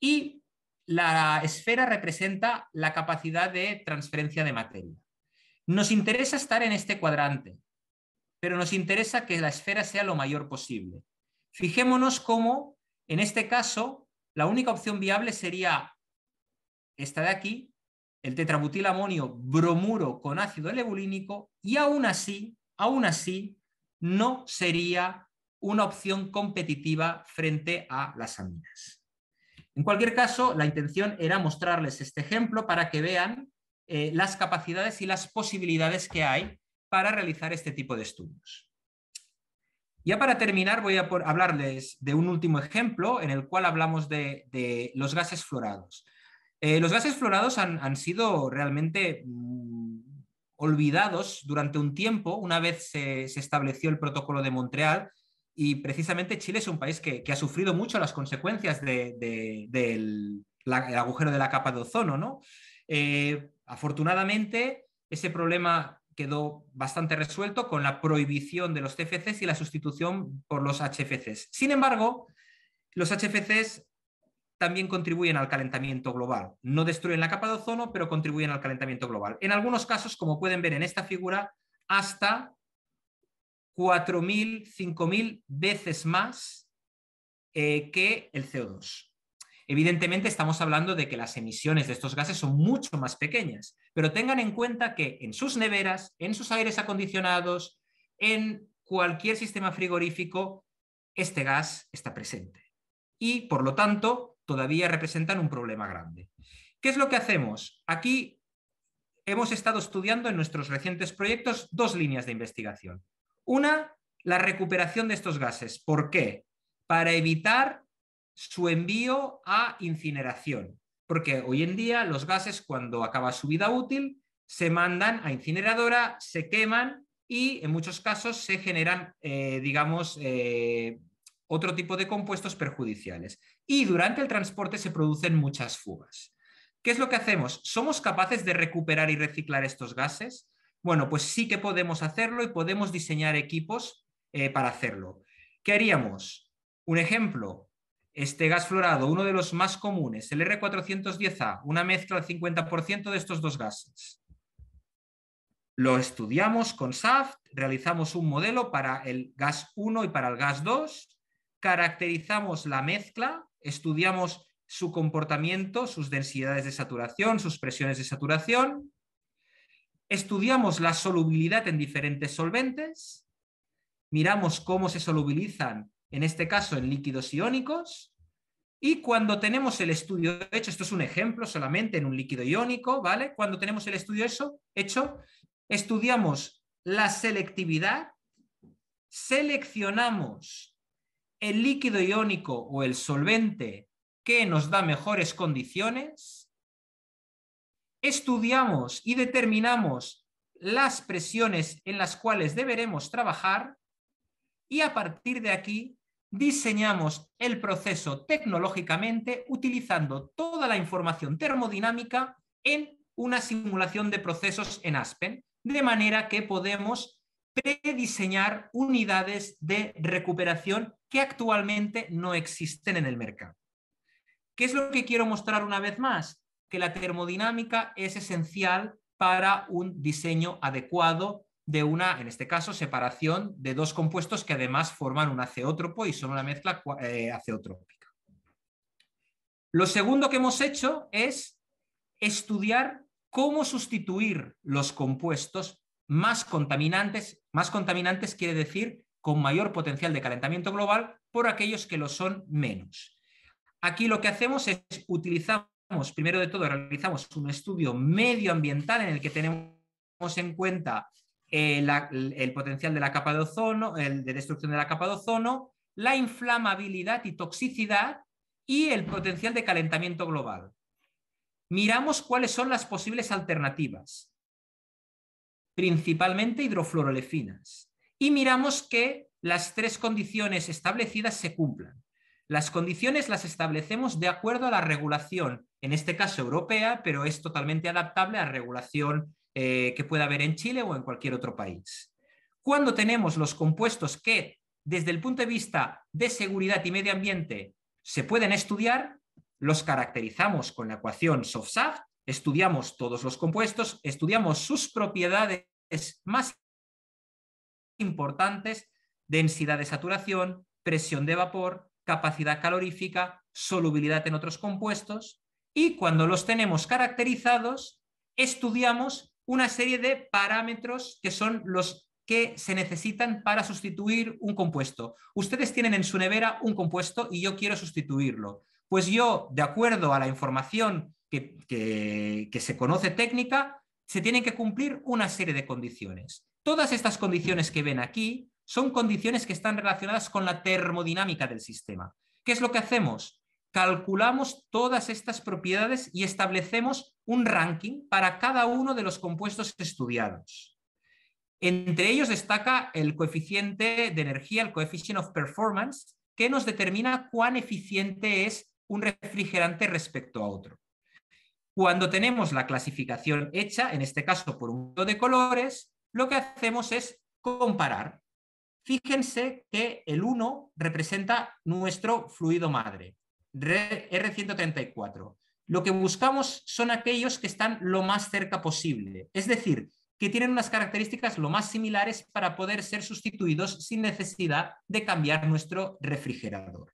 [SPEAKER 3] y la esfera representa la capacidad de transferencia de materia. Nos interesa estar en este cuadrante, pero nos interesa que la esfera sea lo mayor posible. Fijémonos cómo, en este caso, la única opción viable sería esta de aquí, el tetrabutilamonio bromuro con ácido lebulínico, y aún así, aún así, no sería una opción competitiva frente a las aminas. En cualquier caso, la intención era mostrarles este ejemplo para que vean eh, las capacidades y las posibilidades que hay para realizar este tipo de estudios. Ya para terminar voy a hablarles de un último ejemplo en el cual hablamos de, los gases florados. Eh, los gases florados han, sido realmente mm, olvidados durante un tiempo, una vez se, estableció el protocolo de Montreal, y precisamente Chile es un país que, ha sufrido mucho las consecuencias del agujero de la capa de ozono, ¿no? Eh, Afortunadamente, ese problema quedó bastante resuelto con la prohibición de los CFCs y la sustitución por los HFCs. Sin embargo, los HFCs también contribuyen al calentamiento global. No destruyen la capa de ozono, pero contribuyen al calentamiento global. En algunos casos, como pueden ver en esta figura, hasta 4.000, 5.000 veces más eh, que el CO2. Evidentemente estamos hablando de que las emisiones de estos gases son mucho más pequeñas, pero tengan en cuenta que en sus neveras, en sus aires acondicionados, en cualquier sistema frigorífico, este gas está presente. Y, por lo tanto, todavía representan un problema grande. ¿Qué es lo que hacemos? Aquí hemos estado estudiando en nuestros recientes proyectos dos líneas de investigación. Una, la recuperación de estos gases. ¿Por qué? Para evitar su envío a incineración, porque hoy en día los gases cuando acaba su vida útil se mandan a incineradora, se queman y en muchos casos se generan, eh, digamos, eh, otro tipo de compuestos perjudiciales. Y durante el transporte se producen muchas fugas. ¿Qué es lo que hacemos? ¿Somos capaces de recuperar y reciclar estos gases? Bueno, pues sí que podemos hacerlo y podemos diseñar equipos eh, para hacerlo. ¿Qué haríamos? Un ejemplo, este gas fluorado, uno de los más comunes, el R410A, una mezcla del 50% de estos dos gases. Lo estudiamos con SAFT, realizamos un modelo para el gas 1 y para el gas 2, caracterizamos la mezcla, estudiamos su comportamiento, sus densidades de saturación, sus presiones de saturación, estudiamos la solubilidad en diferentes solventes, miramos cómo se solubilizan en este caso en líquidos iónicos, y cuando tenemos el estudio hecho, esto es un ejemplo solamente en un líquido iónico, ¿vale? Cuando tenemos el estudio eso, hecho, estudiamos la selectividad, seleccionamos el líquido iónico o el solvente que nos da mejores condiciones, estudiamos y determinamos las presiones en las cuales deberemos trabajar y a partir de aquí diseñamos el proceso tecnológicamente utilizando toda la información termodinámica en una simulación de procesos en Aspen, de manera que podemos prediseñar unidades de recuperación que actualmente no existen en el mercado. ¿Qué es lo que quiero mostrar una vez más? Que la termodinámica es esencial para un diseño adecuado de una, en este caso, separación de dos compuestos que además forman un aceótropo y son una mezcla eh, aceotrópica. Lo segundo que hemos hecho es estudiar cómo sustituir los compuestos más contaminantes, más contaminantes quiere decir con mayor potencial de calentamiento global, por aquellos que lo son menos. Aquí lo que hacemos es utilizamos, primero de todo, realizamos un estudio medioambiental en el que tenemos en cuenta eh, el potencial de la capa de ozono, el de destrucción de la capa de ozono, la inflamabilidad y toxicidad y el potencial de calentamiento global. Miramos cuáles son las posibles alternativas, principalmente hidrofluorolefinas, y miramos que las tres condiciones establecidas se cumplan. Las condiciones las establecemos de acuerdo a la regulación, en este caso europea, pero es totalmente adaptable a regulación eh, que pueda haber en Chile o en cualquier otro país. Cuando tenemos los compuestos que, desde el punto de vista de seguridad y medio ambiente, se pueden estudiar, los caracterizamos con la ecuación SOFSAF, estudiamos todos los compuestos, estudiamos sus propiedades más importantes, densidad de saturación, presión de vapor, capacidad calorífica, solubilidad en otros compuestos, y cuando los tenemos caracterizados, estudiamos una serie de parámetros que son los que se necesitan para sustituir un compuesto. Ustedes tienen en su nevera un compuesto y yo quiero sustituirlo. Pues yo, de acuerdo a la información que, se conoce técnica, se tienen que cumplir una serie de condiciones. Todas estas condiciones que ven aquí son condiciones que están relacionadas con la termodinámica del sistema. ¿Qué es lo que hacemos? calculamos todas estas propiedades y establecemos un ranking para cada uno de los compuestos estudiados. Entre ellos destaca el coeficiente de energía, el coefficient of performance, que nos determina cuán eficiente es un refrigerante respecto a otro. Cuando tenemos la clasificación hecha, en este caso por un de colores, lo que hacemos es comparar. Fíjense que el 1 representa nuestro fluido madre, R134. Lo que buscamos son aquellos que están lo más cerca posible, es decir, que tienen unas características lo más similares para poder ser sustituidos sin necesidad de cambiar nuestro refrigerador.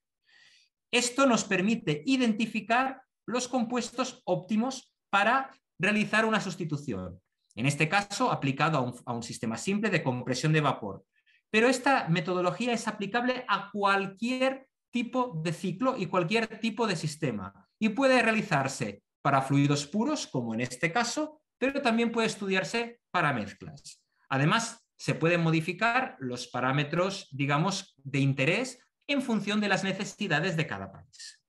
[SPEAKER 3] Esto nos permite identificar los compuestos óptimos para realizar una sustitución, en este caso aplicado a un, a un sistema simple de compresión de vapor. Pero esta metodología es aplicable a cualquier tipo de ciclo y cualquier tipo de sistema. Y puede realizarse para fluidos puros, como en este caso, pero también puede estudiarse para mezclas. Además, se pueden modificar los parámetros, digamos, de interés en función de las necesidades de cada país.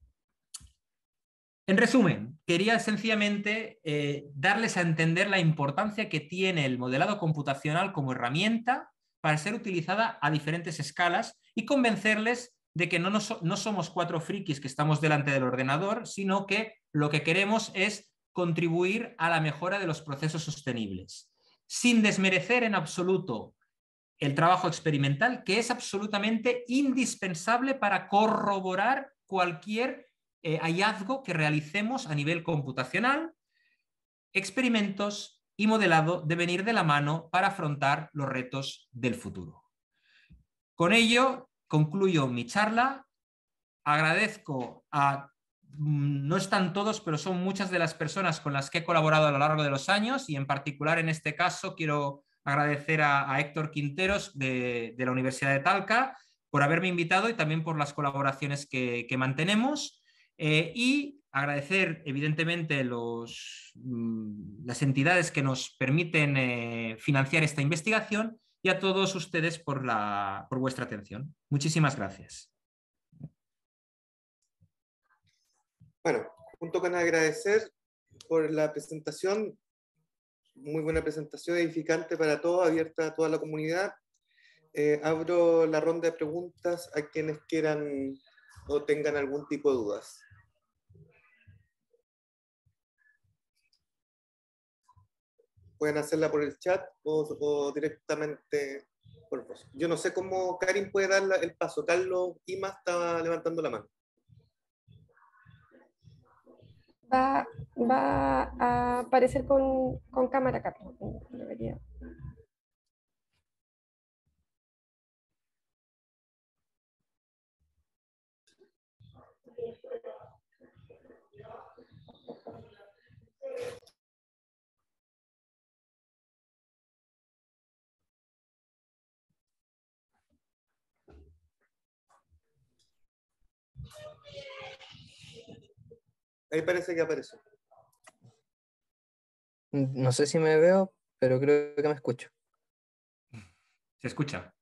[SPEAKER 3] En resumen, quería sencillamente eh, darles a entender la importancia que tiene el modelado computacional como herramienta para ser utilizada a diferentes escalas y convencerles de que no, no somos cuatro frikis que estamos delante del ordenador, sino que lo que queremos es contribuir a la mejora de los procesos sostenibles, sin desmerecer en absoluto el trabajo experimental, que es absolutamente indispensable para corroborar cualquier eh, hallazgo que realicemos a nivel computacional, experimentos y modelado de ir de la mano para afrontar los retos del futuro. Con ello, concluyo mi charla. Agradezco a, mm, no están todos, pero son muchas de las personas con las que he colaborado a lo largo de los años y en particular en este caso quiero agradecer a, Héctor Quinteros de, la Universidad de Talca por haberme invitado y también por las colaboraciones que, mantenemos. Eh, y agradecer evidentemente los, mm, las entidades que nos permiten eh, financiar esta investigación y a todos ustedes por, vuestra atención. Muchísimas gracias.
[SPEAKER 2] Bueno, junto con agradecer por la presentación, muy buena presentación, edificante para todos, abierta a toda la comunidad. Eh, abro la ronda de preguntas a quienes quieran o tengan algún tipo de dudas. pueden hacerla por el chat o, directamente por voz. Yo no sé cómo Karim puede dar el paso. Carlos Ima estaba levantando la mano.
[SPEAKER 1] Va, va a aparecer con, cámara, Carlos.
[SPEAKER 2] Ahí parece que aparece.
[SPEAKER 5] No sé si me veo, pero creo que me escucho. Se escucha.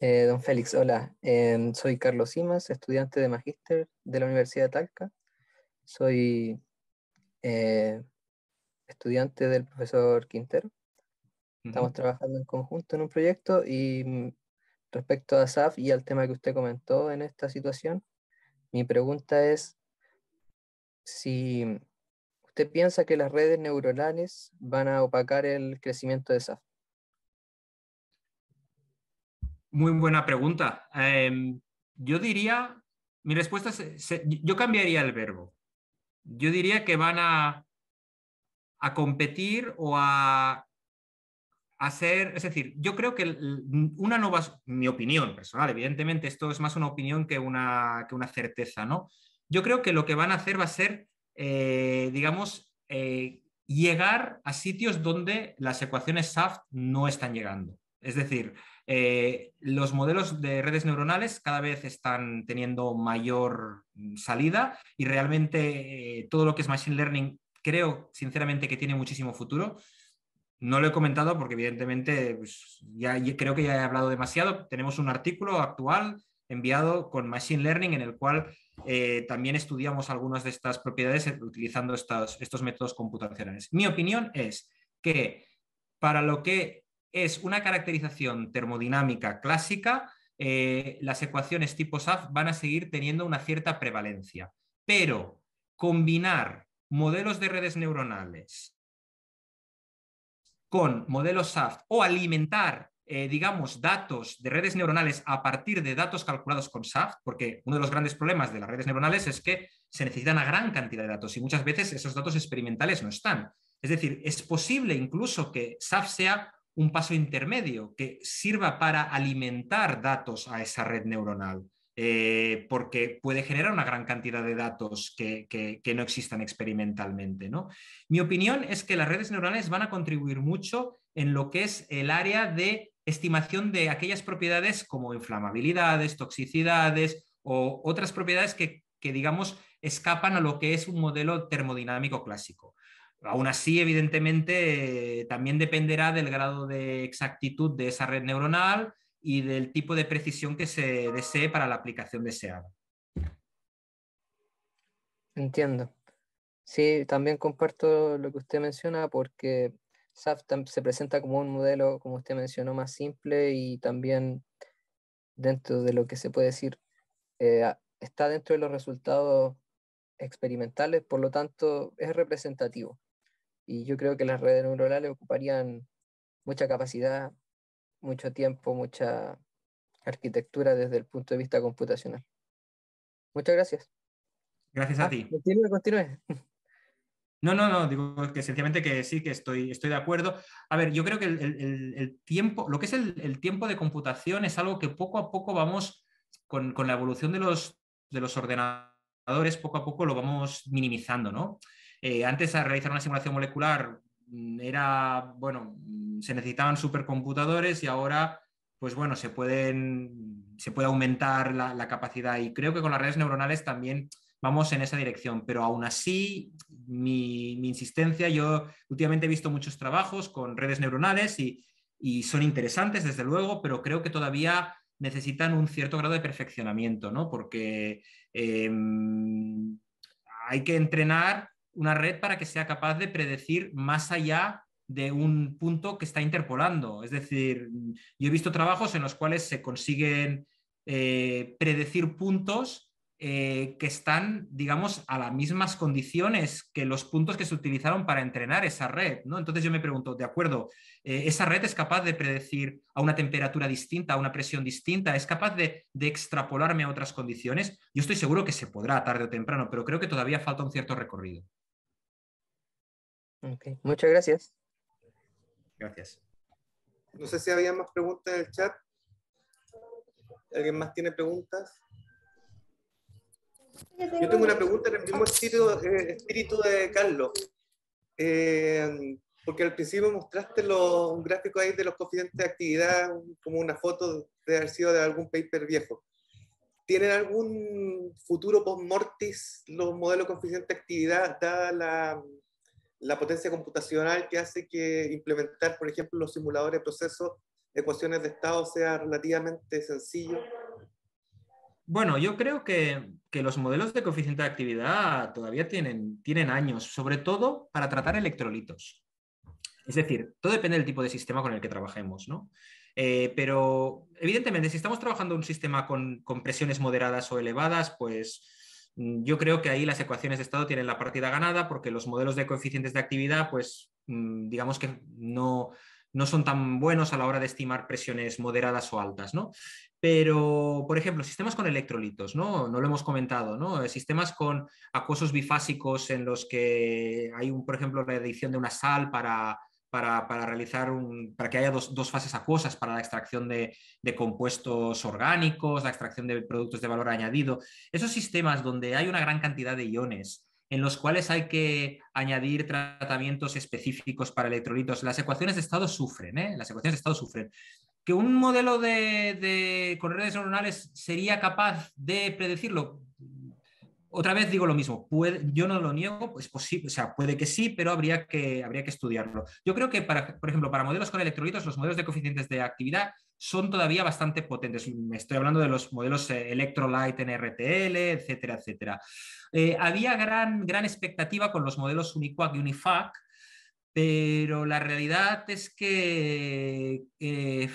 [SPEAKER 5] Eh, don Félix, hola. Em, soy Carlos Simas, estudiante de magíster de la Universidad de Talca. Soy eh, estudiante del profesor Quintero. Estamos trabajando en conjunto en un proyecto y mm, respecto a SAF y al tema que usted comentó en esta situación, mi pregunta es, si usted piensa que las redes neuronales van a opacar el crecimiento de SAF.
[SPEAKER 3] Muy buena pregunta. Em, yo diría, mi respuesta es, yo cambiaría el verbo. Yo diría que van a, a competir o a hacer, es decir, yo creo que una nueva, mi opinión personal, evidentemente esto es más una opinión que una, que una certeza, ¿no? yo creo que lo que van a hacer va a ser, eh, digamos, eh, llegar a sitios donde las ecuaciones SAFT no están llegando. Es decir, eh, los modelos de redes neuronales cada vez están teniendo mayor mm, salida y realmente todo lo que es Machine Learning creo sinceramente que tiene muchísimo futuro. No lo he comentado porque evidentemente pues, creo que ya he hablado demasiado. Tenemos un artículo actual enviado con Machine Learning en el cual eh, también estudiamos algunas de estas propiedades eh, utilizando estos, métodos computacionales. Mi opinión es que para lo que es una caracterización termodinámica clásica, eh, las ecuaciones tipo SAF van a seguir teniendo una cierta prevalencia. Pero combinar modelos de redes neuronales con modelos SAF o alimentar eh, digamos, datos de redes neuronales a partir de datos calculados con SAF porque uno de los grandes problemas de las redes neuronales es que se necesitan una gran cantidad de datos y muchas veces esos datos experimentales no están. Es decir, es posible incluso que SAF sea un paso intermedio que sirva para alimentar datos a esa red neuronal, eh, porque puede generar una gran cantidad de datos que, que no existan experimentalmente. ¿no? Mi opinión es que las redes neuronales van a contribuir mucho en lo que es el área de estimación de aquellas propiedades como inflamabilidades, toxicidades o otras propiedades que, que, digamos, escapan a lo que es un modelo termodinámico clásico. Aún así, evidentemente, también dependerá del grado de exactitud de esa red neuronal y del tipo de precisión que se desee para la aplicación deseada.
[SPEAKER 5] Entiendo. Sí, también comparto lo que usted menciona porque SAF se presenta como un modelo, como usted mencionó, más simple y también dentro de lo que se puede decir, eh, está dentro de los resultados experimentales, por lo tanto es representativo. Y yo creo que las redes neuronales ocuparían mucha capacidad, mucho tiempo, mucha arquitectura desde el punto de vista computacional. Muchas gracias. Gracias a ah, ti. Continúe, continúe.
[SPEAKER 3] No, no, no, digo que sencillamente que sí, que estoy, estoy de acuerdo. A ver, yo creo que el, tiempo, lo que es el, tiempo de computación es algo que poco a poco vamos, con, la evolución de los, de los ordenadores, poco a poco lo vamos minimizando, ¿no? Eh, antes a realizar una simulación molecular mm, era, bueno, mm, se necesitaban supercomputadores y ahora, pues bueno, se, pueden, se puede aumentar la capacidad y creo que con las redes neuronales también vamos en esa dirección, pero aún así mi, insistencia, yo últimamente he visto muchos trabajos con redes neuronales y, son interesantes, desde luego, pero creo que todavía necesitan un cierto grado de perfeccionamiento, ¿no? Porque em, hay que entrenar una red para que sea capaz de predecir más allá de un punto que está interpolando. Es decir, yo he visto trabajos en los cuales se consiguen eh, predecir puntos eh, que están, digamos, a las mismas condiciones que los puntos que se utilizaron para entrenar esa red. ¿no? Entonces yo me pregunto, de acuerdo, eh, ¿esa red es capaz de predecir a una temperatura distinta, a una presión distinta? ¿Es capaz de, extrapolarme a otras condiciones? Yo estoy seguro que se podrá tarde o temprano, pero creo que todavía falta un cierto recorrido.
[SPEAKER 5] Muchas gracias.
[SPEAKER 2] Gracias. No sé si había más preguntas en el chat. ¿Alguien más tiene preguntas? Yo tengo una pregunta en el mismo espíritu, eh, espíritu de Carlos. Eh, porque al principio mostraste un gráfico ahí de los coeficientes de actividad, como una foto de haber sido de algún paper viejo. ¿Tienen algún futuro post-mortis los modelos de coeficiente de actividad, dada la, la potencia computacional que hace que implementar, por ejemplo, los simuladores de procesos, ecuaciones de estado, sea relativamente sencillo?
[SPEAKER 3] Bueno, yo creo que, los modelos de coeficiente de actividad todavía tienen, tienen años, sobre todo para tratar electrolitos. Es decir, todo depende del tipo de sistema con el que trabajemos, ¿no? Eh, pero evidentemente, si estamos trabajando un sistema con, con, presiones moderadas o elevadas, pues mm, yo creo que ahí las ecuaciones de estado tienen la partida ganada porque los modelos de coeficientes de actividad, pues mm, digamos que no, no son tan buenos a la hora de estimar presiones moderadas o altas, ¿no? Pero, por ejemplo, sistemas con electrolitos, ¿no? No lo hemos comentado, ¿no? Eh, sistemas con acuosos bifásicos en los que hay, un, por ejemplo, la adición de una sal para, para, para, realizar un, para que haya dos, fases acuosas para la extracción de, de, compuestos orgánicos, la extracción de productos de valor añadido. Esos sistemas donde hay una gran cantidad de iones, en los cuales hay que añadir tratamientos específicos para electrolitos. Las ecuaciones de estado sufren, ¿eh? Las ecuaciones de estado sufren. Que un modelo de, de con redes neuronales sería capaz de predecirlo, otra vez digo lo mismo, yo no lo niego, posible, o sea, puede que sí, pero habría que, habría que estudiarlo. Yo creo que, para, por ejemplo, para modelos con electrolitos, los modelos de coeficientes de actividad son todavía bastante potentes. Me Estoy hablando de los modelos eh, Electrolyte NRTL, etcétera, etcétera. Eh, había gran, gran expectativa con los modelos Uniquac y Unifac, pero la realidad es que... Eh,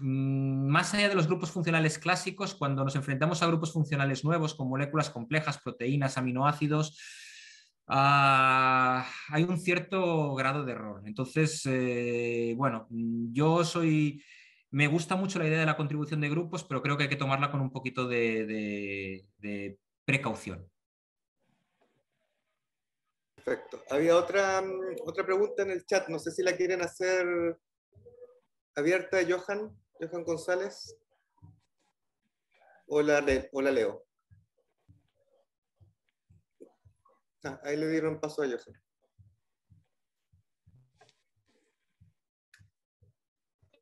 [SPEAKER 3] Mm, más allá de los grupos funcionales clásicos, cuando nos enfrentamos a grupos funcionales nuevos con moléculas complejas, proteínas, aminoácidos, ah, hay un cierto grado de error. Entonces, eh, bueno, mm, yo soy. Me gusta mucho la idea de la contribución de grupos, pero creo que hay que tomarla con un poquito de, precaución.
[SPEAKER 2] Perfecto. Había mm, otra pregunta en el chat, no sé si la quieren hacer abierta, Johan. Johan González. Hola, hola Leo. Ah, ahí le dieron paso a Johan.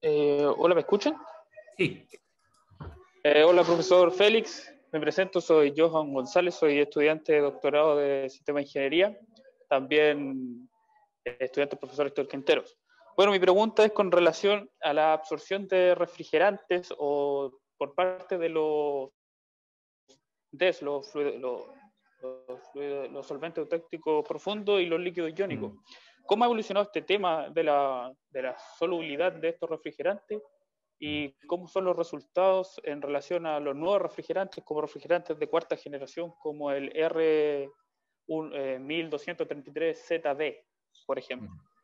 [SPEAKER 6] Eh, hola, ¿me escuchan? Sí. Eh, hola, profesor Félix. Me presento, soy Johan González, soy estudiante de doctorado de Sistema de Ingeniería, también eh, estudiante profesor Héctor Quinteros. Bueno, mi pregunta es con relación a la absorción de refrigerantes o por parte de los DES, los, solventes eutécticos profundos y los líquidos iónicos. Mm. ¿Cómo ha evolucionado este tema de la, solubilidad de estos refrigerantes y mm. cómo son los resultados en relación a los nuevos refrigerantes, como refrigerantes de cuarta generación, como el R1233ZD, eh, por ejemplo? Mm.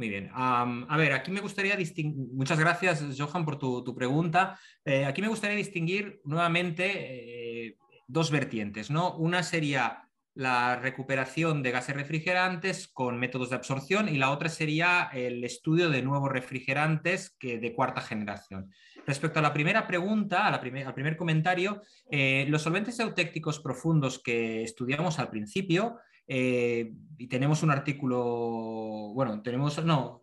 [SPEAKER 3] Muy bien. a ver, aquí me gustaría distinguir, muchas gracias Johan por tu, pregunta. Eh, aquí me gustaría distinguir nuevamente eh, dos vertientes, Una sería la recuperación de gases refrigerantes con métodos de absorción y la otra sería el estudio de nuevos refrigerantes que de cuarta generación. Respecto a la primera pregunta, la al primer comentario, eh, los solventes eutécticos profundos que estudiamos al principio eh, y tenemos un artículo, bueno, tenemos, no,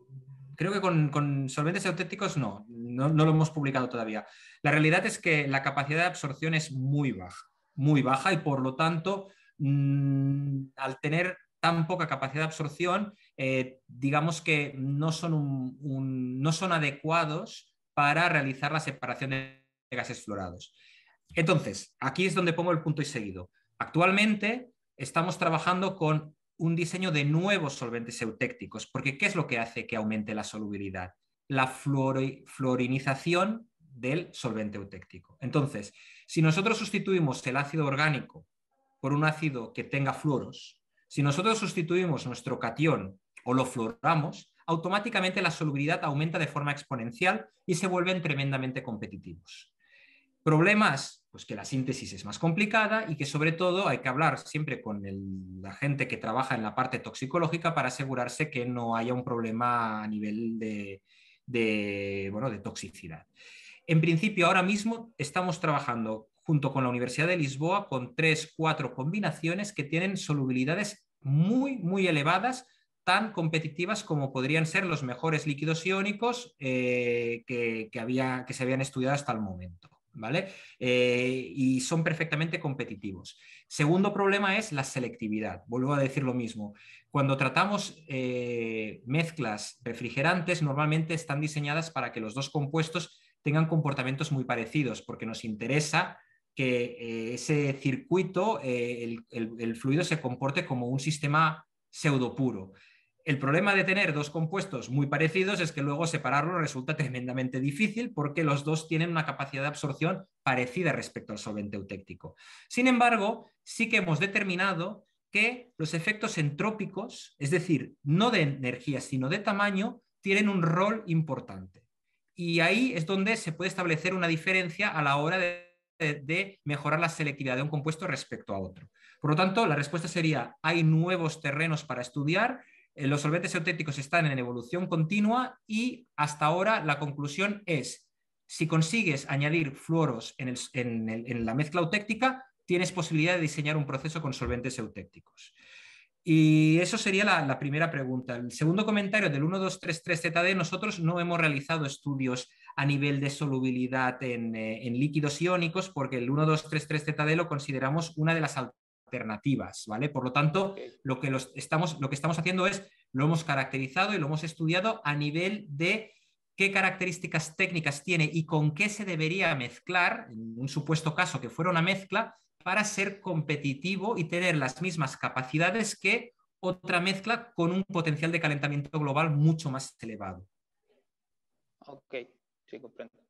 [SPEAKER 3] creo que con, solventes auténticos no, no, lo hemos publicado todavía. La realidad es que la capacidad de absorción es muy baja, muy baja y por lo tanto, mm, al tener tan poca capacidad de absorción, eh, digamos que no son, no son adecuados para realizar la separación de gases florados. Entonces, aquí es donde pongo el punto y seguido. Actualmente, estamos trabajando con un diseño de nuevos solventes eutécticos, porque ¿qué es lo que hace que aumente la solubilidad? La fluorinización del solvente eutéctico. Entonces, si nosotros sustituimos el ácido orgánico por un ácido que tenga fluoros, si nosotros sustituimos nuestro catión o lo fluoramos, automáticamente la solubilidad aumenta de forma exponencial y se vuelven tremendamente competitivos. Problemas pues que la síntesis es más complicada y que sobre todo hay que hablar siempre con la gente que trabaja en la parte toxicológica para asegurarse que no haya un problema a nivel de, bueno, de toxicidad. En principio, ahora mismo estamos trabajando junto con la Universidad de Lisboa con tres, cuatro combinaciones que tienen solubilidades muy, muy elevadas, tan competitivas como podrían ser los mejores líquidos iónicos eh, que se habían estudiado hasta el momento. Eh, y son perfectamente competitivos. Segundo problema es la selectividad. Vuelvo a decir lo mismo. Cuando tratamos eh, mezclas refrigerantes, normalmente están diseñadas para que los dos compuestos tengan comportamientos muy parecidos, porque nos interesa que eh, ese circuito, el, el, fluido se comporte como un sistema pseudo puro. El problema de tener dos compuestos muy parecidos es que luego separarlos resulta tremendamente difícil porque los dos tienen una capacidad de absorción parecida respecto al solvente eutéctico. Sin embargo, sí que hemos determinado que los efectos entrópicos, es decir, no de energía, sino de tamaño, tienen un rol importante. Y ahí es donde se puede establecer una diferencia a la hora de, mejorar la selectividad de un compuesto respecto a otro. Por lo tanto, la respuesta sería, hay nuevos terrenos para estudiar eh, los solventes eutécticos están en evolución continua y hasta ahora la conclusión es, si consigues añadir fluoros en, la mezcla eutéctica, tienes posibilidad de diseñar un proceso con solventes eutécticos. Y eso sería la, primera pregunta. El segundo comentario del 1233ZD, nosotros no hemos realizado estudios a nivel de solubilidad en, eh, en líquidos iónicos porque el 1233ZD lo consideramos una de las alternativas, ¿vale? Por lo tanto, lo que, estamos, lo que estamos haciendo es, lo hemos caracterizado y lo hemos estudiado a nivel de qué características técnicas tiene y con qué se debería mezclar, en un supuesto caso que fuera una mezcla, para ser competitivo y tener las mismas capacidades que otra mezcla con un potencial de calentamiento global mucho más elevado.
[SPEAKER 6] Ok, sí, comprendo.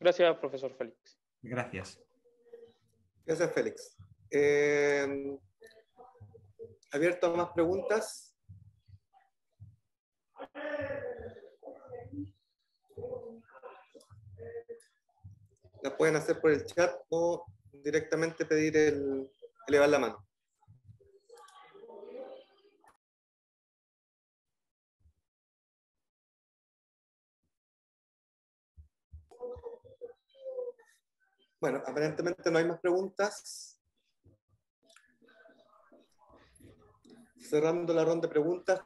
[SPEAKER 6] Gracias, profesor Félix.
[SPEAKER 2] Gracias. Gracias, Félix. Eh, abierto a más preguntas. La pueden hacer por el chat o directamente pedir el elevar la mano. Bueno, aparentemente no hay más preguntas. cerrando la ronda de preguntas,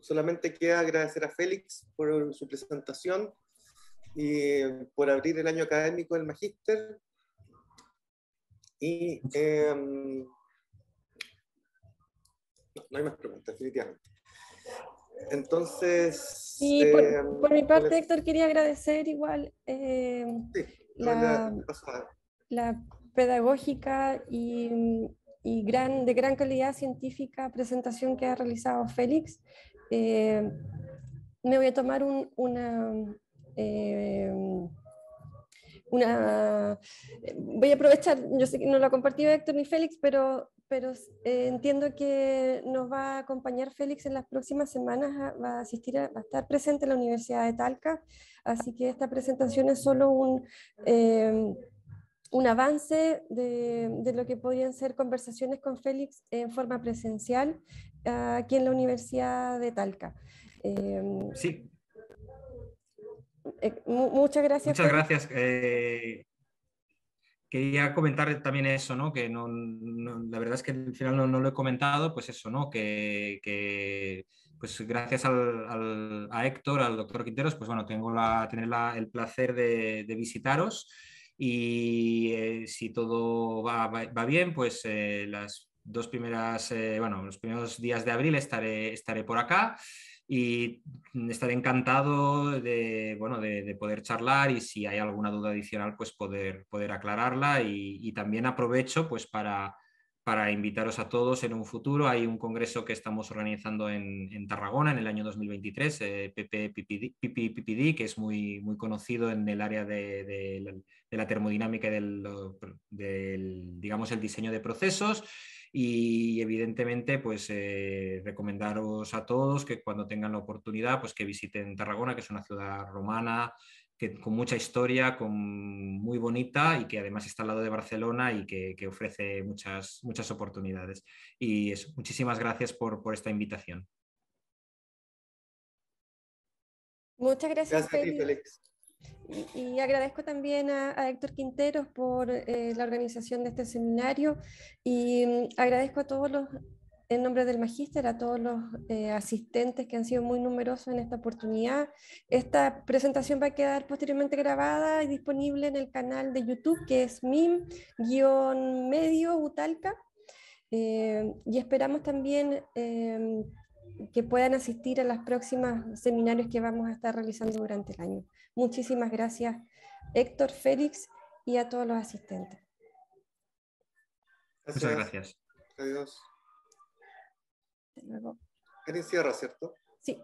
[SPEAKER 2] solamente queda agradecer a Félix por su presentación y eh, por abrir el año académico del Magíster. Y em, no, hay más preguntas, definitivamente. Entonces. Eh, por, mi parte, Héctor,
[SPEAKER 1] quería agradecer igual eh, la pedagógica y mm, y gran, de gran calidad científica presentación que ha realizado Félix. Eh, me voy a tomar una, eh, una... Voy a aprovechar, yo sé que no lo ha compartido Héctor ni Félix, pero, pero eh, entiendo que nos va a acompañar Félix en las próximas semanas, ah, va a asistir, va a estar presente en la Universidad de Talca, así que esta presentación es solo un un avance de, lo que podrían ser conversaciones con Félix en forma presencial ah, aquí en la Universidad de Talca. Em, sí. Eh, muchas gracias. Muchas
[SPEAKER 5] gracias. Eh,
[SPEAKER 3] quería comentar también eso, ¿no? Que no, la verdad es que al final no, lo he comentado, pues eso, ¿no? Que, pues gracias a Héctor, al doctor Quinteros, pues bueno, tengo la, tener el placer de visitaros y eh, si todo va, bien, pues eh, las dos primeras, eh, bueno, los primeros días de abril estaré, estaré por acá y estaré encantado de, poder charlar y si hay alguna duda adicional, pues poder, poder aclararla y, y también aprovecho pues para para invitaros a todos en un futuro. Hay un congreso que estamos organizando en, Tarragona en el año 2023, eh, que es muy, muy conocido en el área de, la, termodinámica y del, digamos, el diseño de procesos. Y evidentemente, pues eh, recomendaros a todos que cuando tengan la oportunidad, pues que visiten Tarragona, que es una ciudad romana con mucha historia, con, muy bonita y que además está al lado de Barcelona y que, ofrece muchas, muchas oportunidades. Y muchísimas gracias por, esta invitación.
[SPEAKER 1] Muchas gracias, Y, agradezco también a, Héctor Quinteros por eh, la organización de este seminario y mm, agradezco a todos los en nombre del magíster a todos los eh, asistentes que han sido muy numerosos en esta oportunidad. Esta presentación va a quedar posteriormente grabada y disponible en el canal de YouTube que es mim-medio Butalca. Eh, y esperamos también em, que puedan asistir a los próximos seminarios que vamos a estar realizando durante el año. Muchísimas gracias Héctor, Félix y a todos los asistentes.
[SPEAKER 2] Muchas gracias. Adiós. Luego. encierra ¿cierto? Sí.